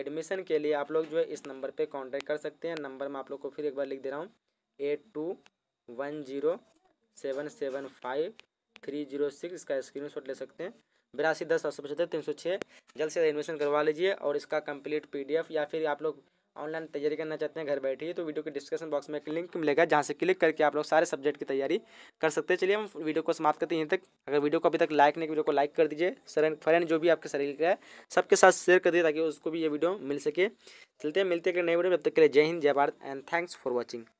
एडमिशन के लिए आप लोग जो है इस नंबर पर कॉन्टैक्ट कर सकते हैं नंबर मैं आप लोग को फिर एक बार लिख दे रहा हूँ eight two one zero seven seven five three zero six इसका स्क्रीन शॉट ले सकते हैं बिरासी दस सात सौ पचहत्तर तीन सौ छः जल्द से जल्द एडमिशन करवा लीजिए और इसका कंप्लीट पीडीएफ या फिर आप लोग ऑनलाइन तैयारी करना चाहते हैं घर बैठे ही तो वीडियो के डिस्क्रिप्शन बॉक्स में एक लिंक मिलेगा जहाँ से क्लिक करके आप लोग सारे सब्जेक्ट की तैयारी कर सकते हैं चलिए हम वीडियो को समाप्त करते हैं यहीं तक अगर वीडियो को अभी तक लाइक नहीं वीडियो को लाइक कर दीजिए सर फ्रेंड जो भी आपके शरीर का है सबके साथ शेयर कर दिए ताकि उसको भी ये वीडियो मिल सके चलते हैं मिलते हैं नई वीडियो में तब तक के लिए जय हिंद जय Bharat and thanks for watching